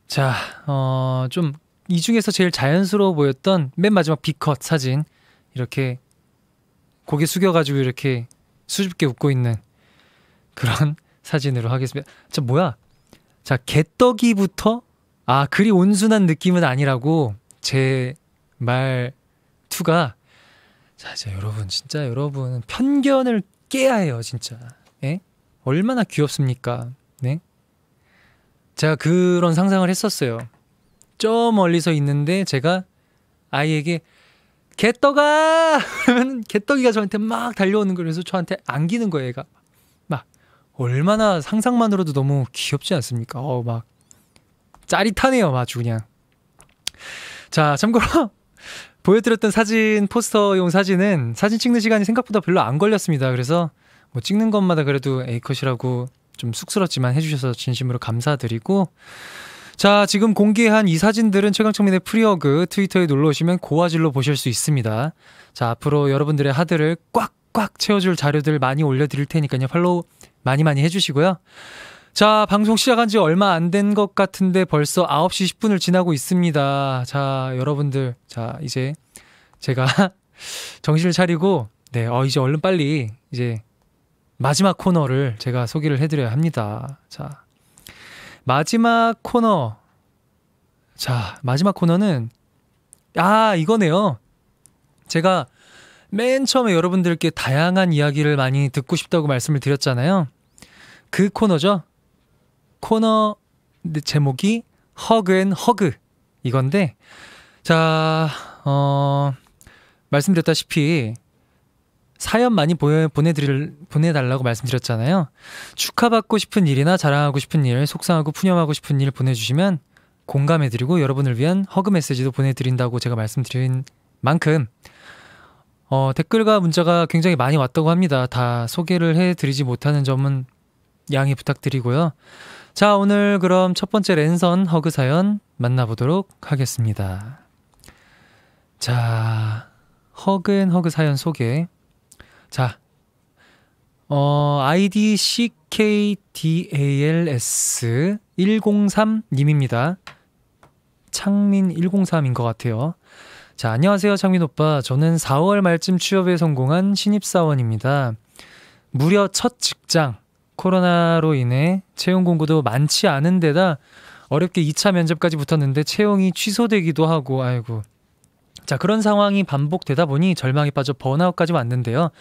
자, 어, 좀, 이 중에서 제일 자연스러워 보였던 맨 마지막 비컷 사진. 이렇게 고개 숙여가지고 이렇게 수줍게 웃고 있는 그런 사진으로 하겠습니다. 자, 뭐야? 자, 개떡이부터, 아, 그리 온순한 느낌은 아니라고 제말 투가 자 이제 여러분 진짜 여러분 편견을 깨야 해요 진짜. 예? 얼마나 귀엽습니까? 네? 제가 그런 상상을 했었어요. 저 멀리서 있는데 제가 아이에게 개떡아! 그면 개떡이가 저한테 막 달려오는 거라서 저한테 안기는 거예요, 얘가. 막 얼마나 상상만으로도 너무 귀엽지 않습니까? 어, 막 짜릿하네요, 아주 그냥. 자, 참고로 보여드렸던 사진 포스터용 사진은 사진 찍는 시간이 생각보다 별로 안 걸렸습니다. 그래서 뭐 찍는 것마다 그래도 A컷이라고 좀 쑥스럽지만 해주셔서 진심으로 감사드리고 자 지금 공개한 이 사진들은 최강청민의 프리어그 트위터에 놀러 오시면 고화질로 보실 수 있습니다. 자 앞으로 여러분들의 하드를 꽉꽉 채워줄 자료들 많이 올려드릴 테니까요. 팔로우 많이 많이 해주시고요. 자, 방송 시작한 지 얼마 안 된 것 같은데 벌써 9시 10분을 지나고 있습니다. 자, 여러분들. 자, 이제 제가 정신을 차리고, 네, 어, 이제 얼른 빨리 이제 마지막 코너를 제가 소개를 해드려야 합니다. 자, 마지막 코너. 자, 마지막 코너는, 아, 이거네요. 제가 맨 처음에 여러분들께 다양한 이야기를 많이 듣고 싶다고 말씀을 드렸잖아요. 그 코너죠. 코너 제목이 허그 앤 허그 이건데 자, 어, 말씀드렸다시피 사연 많이 보내드릴, 보내달라고 말씀드렸잖아요. 축하받고 싶은 일이나 자랑하고 싶은 일, 속상하고 푸념하고 싶은 일 보내주시면 공감해드리고 여러분을 위한 허그 메시지도 보내드린다고 제가 말씀드린 만큼 어, 댓글과 문자가 굉장히 많이 왔다고 합니다. 다 소개를 해드리지 못하는 점은 양해 부탁드리고요. 자, 오늘 그럼 첫 번째 랜선 허그 사연 만나보도록 하겠습니다. 자, 허그앤 허그 사연 소개. 자, 어, 아이디 CKDALS103님입니다. 창민103인 것 같아요. 자, 안녕하세요, 창민 오빠. 저는 4월 말쯤 취업에 성공한 신입사원입니다. 무려 첫 직장, 코로나로 인해 채용 공고도 많지 않은 데다 어렵게 2차 면접까지 붙었는데 채용이 취소되기도 하고 아이고 자 그런 상황이 반복되다 보니 절망에 빠져 번아웃까지 왔는데요.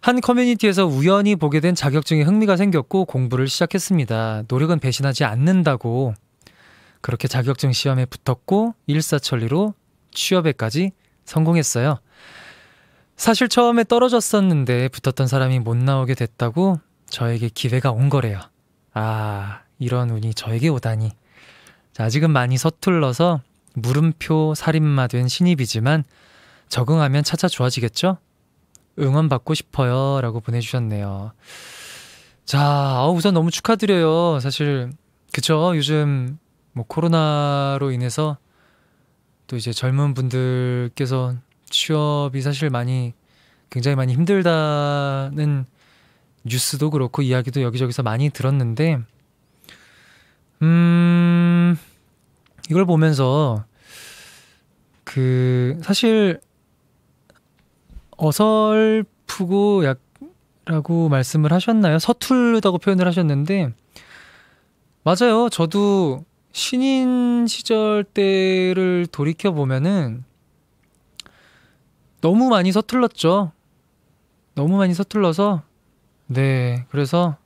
한 커뮤니티에서 우연히 보게 된 자격증에 흥미가 생겼고 공부를 시작했습니다. 노력은 배신하지 않는다고 그렇게 자격증 시험에 붙었고 일사천리로 취업에까지 성공했어요. 사실 처음에 떨어졌었는데 붙었던 사람이 못 나오게 됐다고 저에게 기회가 온 거래요. 아, 이런 운이 저에게 오다니. 자, 아직은 많이 서툴러서 물음표 살인마 된 신입이지만 적응하면 차차 좋아지겠죠? 응원받고 싶어요. 라고 보내주셨네요. 자, 우선 너무 축하드려요. 사실, 그쵸? 요즘 뭐 코로나로 인해서 또 이제 젊은 분들께서 취업이 사실 많이 굉장히 많이 힘들다는 뉴스도 그렇고 이야기도 여기저기서 많이 들었는데 음 이걸 보면서 그 사실 어설프고 약라고 말씀을 하셨나요? 서툴다고 표현을 하셨는데 맞아요. 저도 신인 시절 때를 돌이켜 보면은 너무 많이 서툴렀죠. 너무 많이 서툴러서 네, 그래서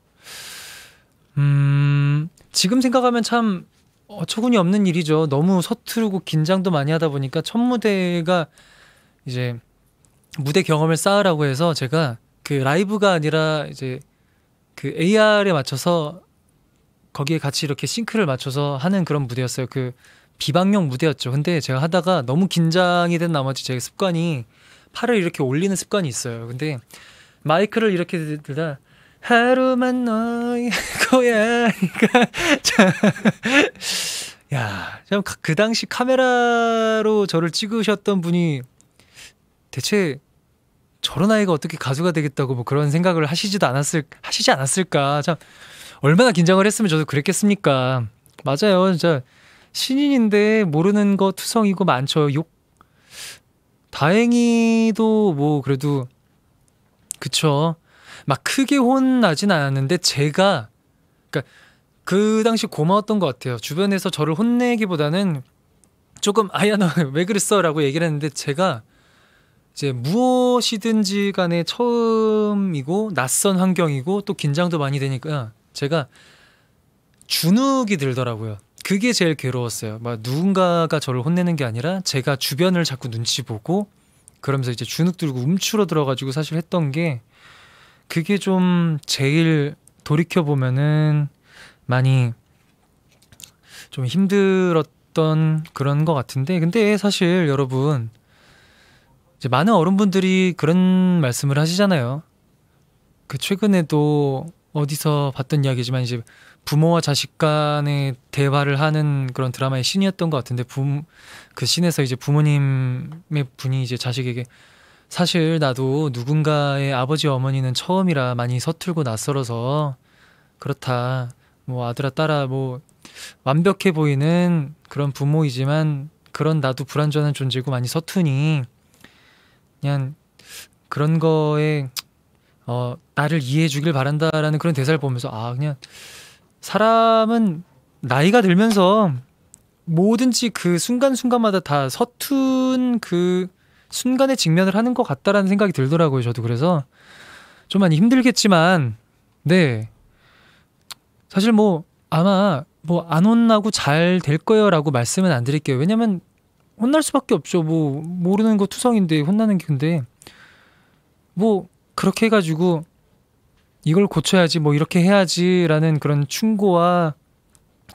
음, 지금 생각하면 참 어처구니 없는 일이죠. 너무 서투르고 긴장도 많이 하다 보니까 첫 무대가 이제 무대 경험을 쌓으라고 해서 제가 그 라이브가 아니라 이제 그 AR에 맞춰서 거기에 같이 이렇게 싱크를 맞춰서 하는 그런 무대였어요. 그 비방용 무대였죠. 근데 제가 하다가 너무 긴장이 된 나머지 제 습관이 팔을 이렇게 올리는 습관이 있어요. 근데 마이크를 이렇게 들다 하루만 너의 고양이가 자, 그러니까 야, 그, 그 당시 카메라로 저를 찍으셨던 분이 대체 저런 아이가 어떻게 가수가 되겠다고 뭐 그런 생각을 하시지도 않았을 하시지 않았을까 참 얼마나 긴장을 했으면 저도 그랬겠습니까 맞아요 진짜 신인인데 모르는 거 투성이고 많죠 욕 다행히도 뭐 그래도 그쵸. 막 크게 혼나진 않았는데 제가 그러니까 그 당시 고마웠던 것 같아요. 주변에서 저를 혼내기보다는 조금 아야 너 왜 그랬어라고 얘기를 했는데 제가 이제 무엇이든지 간에 처음이고 낯선 환경이고 또 긴장도 많이 되니까 제가 주눅이 들더라고요. 그게 제일 괴로웠어요. 막 누군가가 저를 혼내는 게 아니라 제가 주변을 자꾸 눈치 보고 그러면서 이제 주눅 들고 움츠러 들어가지고 사실 했던 게 그게 좀 제일 돌이켜 보면은 많이 좀 힘들었던 그런 것 같은데 근데 사실 여러분 이제 많은 어른분들이 그런 말씀을 하시잖아요. 그 최근에도 어디서 봤던 이야기지만 이제 부모와 자식 간의 대화를 하는 그런 드라마의 신이었던 것 같은데 부, 그 씬에서 이제 부모님의 분이 이제 자식에게 사실 나도 누군가의 아버지 어머니는 처음이라 많이 서툴고 낯설어서 그렇다. 뭐 아들아 딸아 뭐 완벽해 보이는 그런 부모이지만 그런 나도 불완전한 존재고 많이 서투니 그냥 그런 거에 어 나를 이해해 주길 바란다라는 그런 대사를 보면서 아 그냥 사람은 나이가 들면서 뭐든지 그 순간순간마다 다 서툰 그 순간에 직면을 하는 것 같다라는 생각이 들더라고요. 저도 그래서 좀 많이 힘들겠지만 네 사실 뭐 아마 뭐 안 혼나고 잘 될 거예요라고 말씀은 안 드릴게요. 왜냐면 혼날 수밖에 없죠. 뭐 모르는 거 투성인데 혼나는 게 근데 뭐 그렇게 해가지고 이걸 고쳐야지 뭐 이렇게 해야지라는 그런 충고와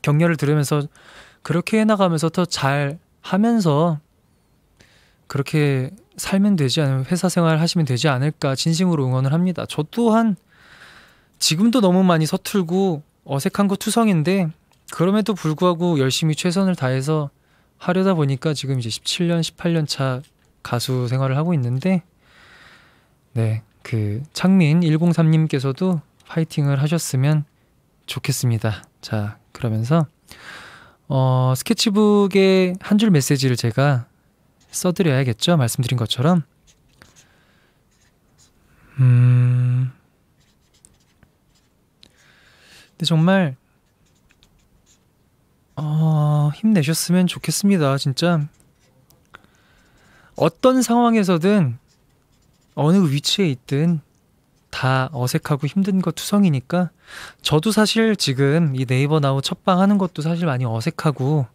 격려를 들으면서 그렇게 해나가면서 더 잘 하면서 그렇게 살면 되지 않으면 회사 생활 하시면 되지 않을까 진심으로 응원을 합니다. 저 또한 지금도 너무 많이 서툴고 어색한 거 투성인데 그럼에도 불구하고 열심히 최선을 다해서 하려다 보니까 지금 이제 17년, 18년 차 가수 생활을 하고 있는데 네, 그 창민 103님께서도 파이팅을 하셨으면 좋겠습니다. 자, 그러면서 어, 스케치북에 한 줄 메시지를 제가 써드려야겠죠. 말씀드린 것처럼. 음. 근데 정말 어, 힘내셨으면 좋겠습니다. 진짜 어떤 상황에서든 어느 위치에 있든 다 어색하고 힘든 것 투성이니까 저도 사실 지금 이 네이버 나우 첫방 하는 것도 사실 많이 어색하고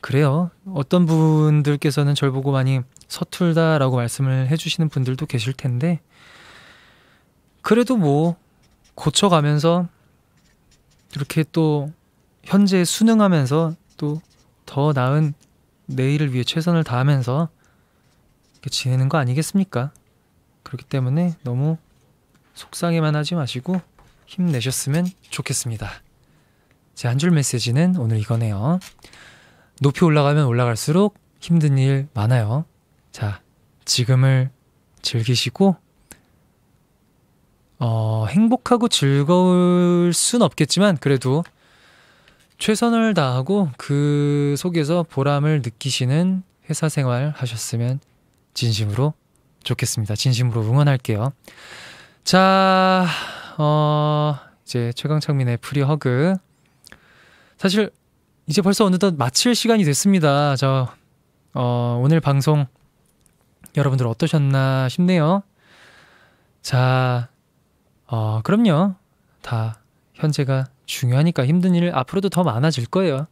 그래요. 어떤 분들께서는 절 보고 많이 서툴다라고 말씀을 해주시는 분들도 계실 텐데 그래도 뭐 고쳐가면서 이렇게 또 현재 순응하면서또 더 나은 내일을 위해 최선을 다하면서 지내는 거 아니겠습니까? 그렇기 때문에 너무 속상해만 하지 마시고 힘내셨으면 좋겠습니다. 제 한 줄 메시지는 오늘 이거네요. 높이 올라가면 올라갈수록 힘든 일 많아요. 자, 지금을 즐기시고, 어, 행복하고 즐거울 순 없겠지만, 그래도 최선을 다하고 그 속에서 보람을 느끼시는 회사 생활 하셨으면 진심으로 좋겠습니다. 진심으로 응원할게요. 자, 어, 이제 최강창민의 프리 허그. 사실 이제 벌써 어느덧 마칠 시간이 됐습니다. 저 어, 오늘 방송 여러분들 어떠셨나 싶네요. 자, 어, 그럼요. 다 현재가 중요하니까 힘든 일 앞으로도 더 많아질 거예요.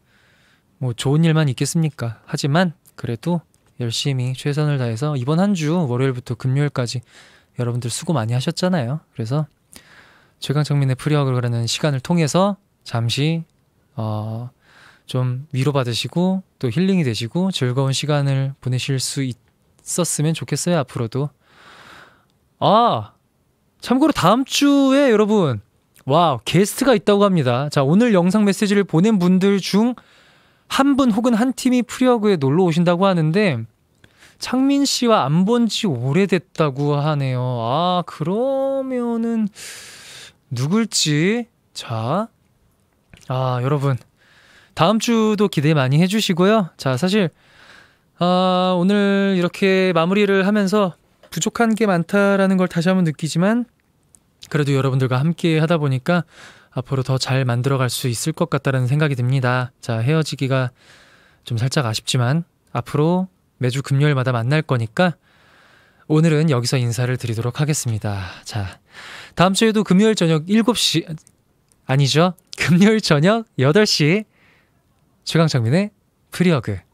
뭐 좋은 일만 있겠습니까? 하지만 그래도 열심히 최선을 다해서 이번 한 주 월요일부터 금요일까지 여러분들 수고 많이 하셨잖아요. 그래서 최강정민의 프리학를 그라는 시간을 통해서 잠시 어, 좀 위로받으시고 또 힐링이 되시고 즐거운 시간을 보내실 수 있었으면 좋겠어요. 앞으로도. 아! 참고로 다음 주에 여러분 와 게스트가 있다고 합니다. 자 오늘 영상 메시지를 보낸 분들 중 한분 혹은 한 팀이 프리어그에 놀러 오신다고 하는데 창민 씨와 안 본 지 오래됐다고 하네요. 아, 그러면은 누굴지 자. 아, 여러분. 다음 주도 기대 많이 해 주시고요. 자, 사실 아, 오늘 이렇게 마무리를 하면서 부족한 게 많다라는 걸 다시 한번 느끼지만 그래도 여러분들과 함께 하다 보니까 앞으로 더 잘 만들어갈 수 있을 것 같다는 생각이 듭니다. 자, 헤어지기가 좀 살짝 아쉽지만 앞으로 매주 금요일마다 만날 거니까 오늘은 여기서 인사를 드리도록 하겠습니다. 자, 다음 주에도 금요일 저녁 7시 아니죠? 금요일 저녁 8시 최강창민의 프리어그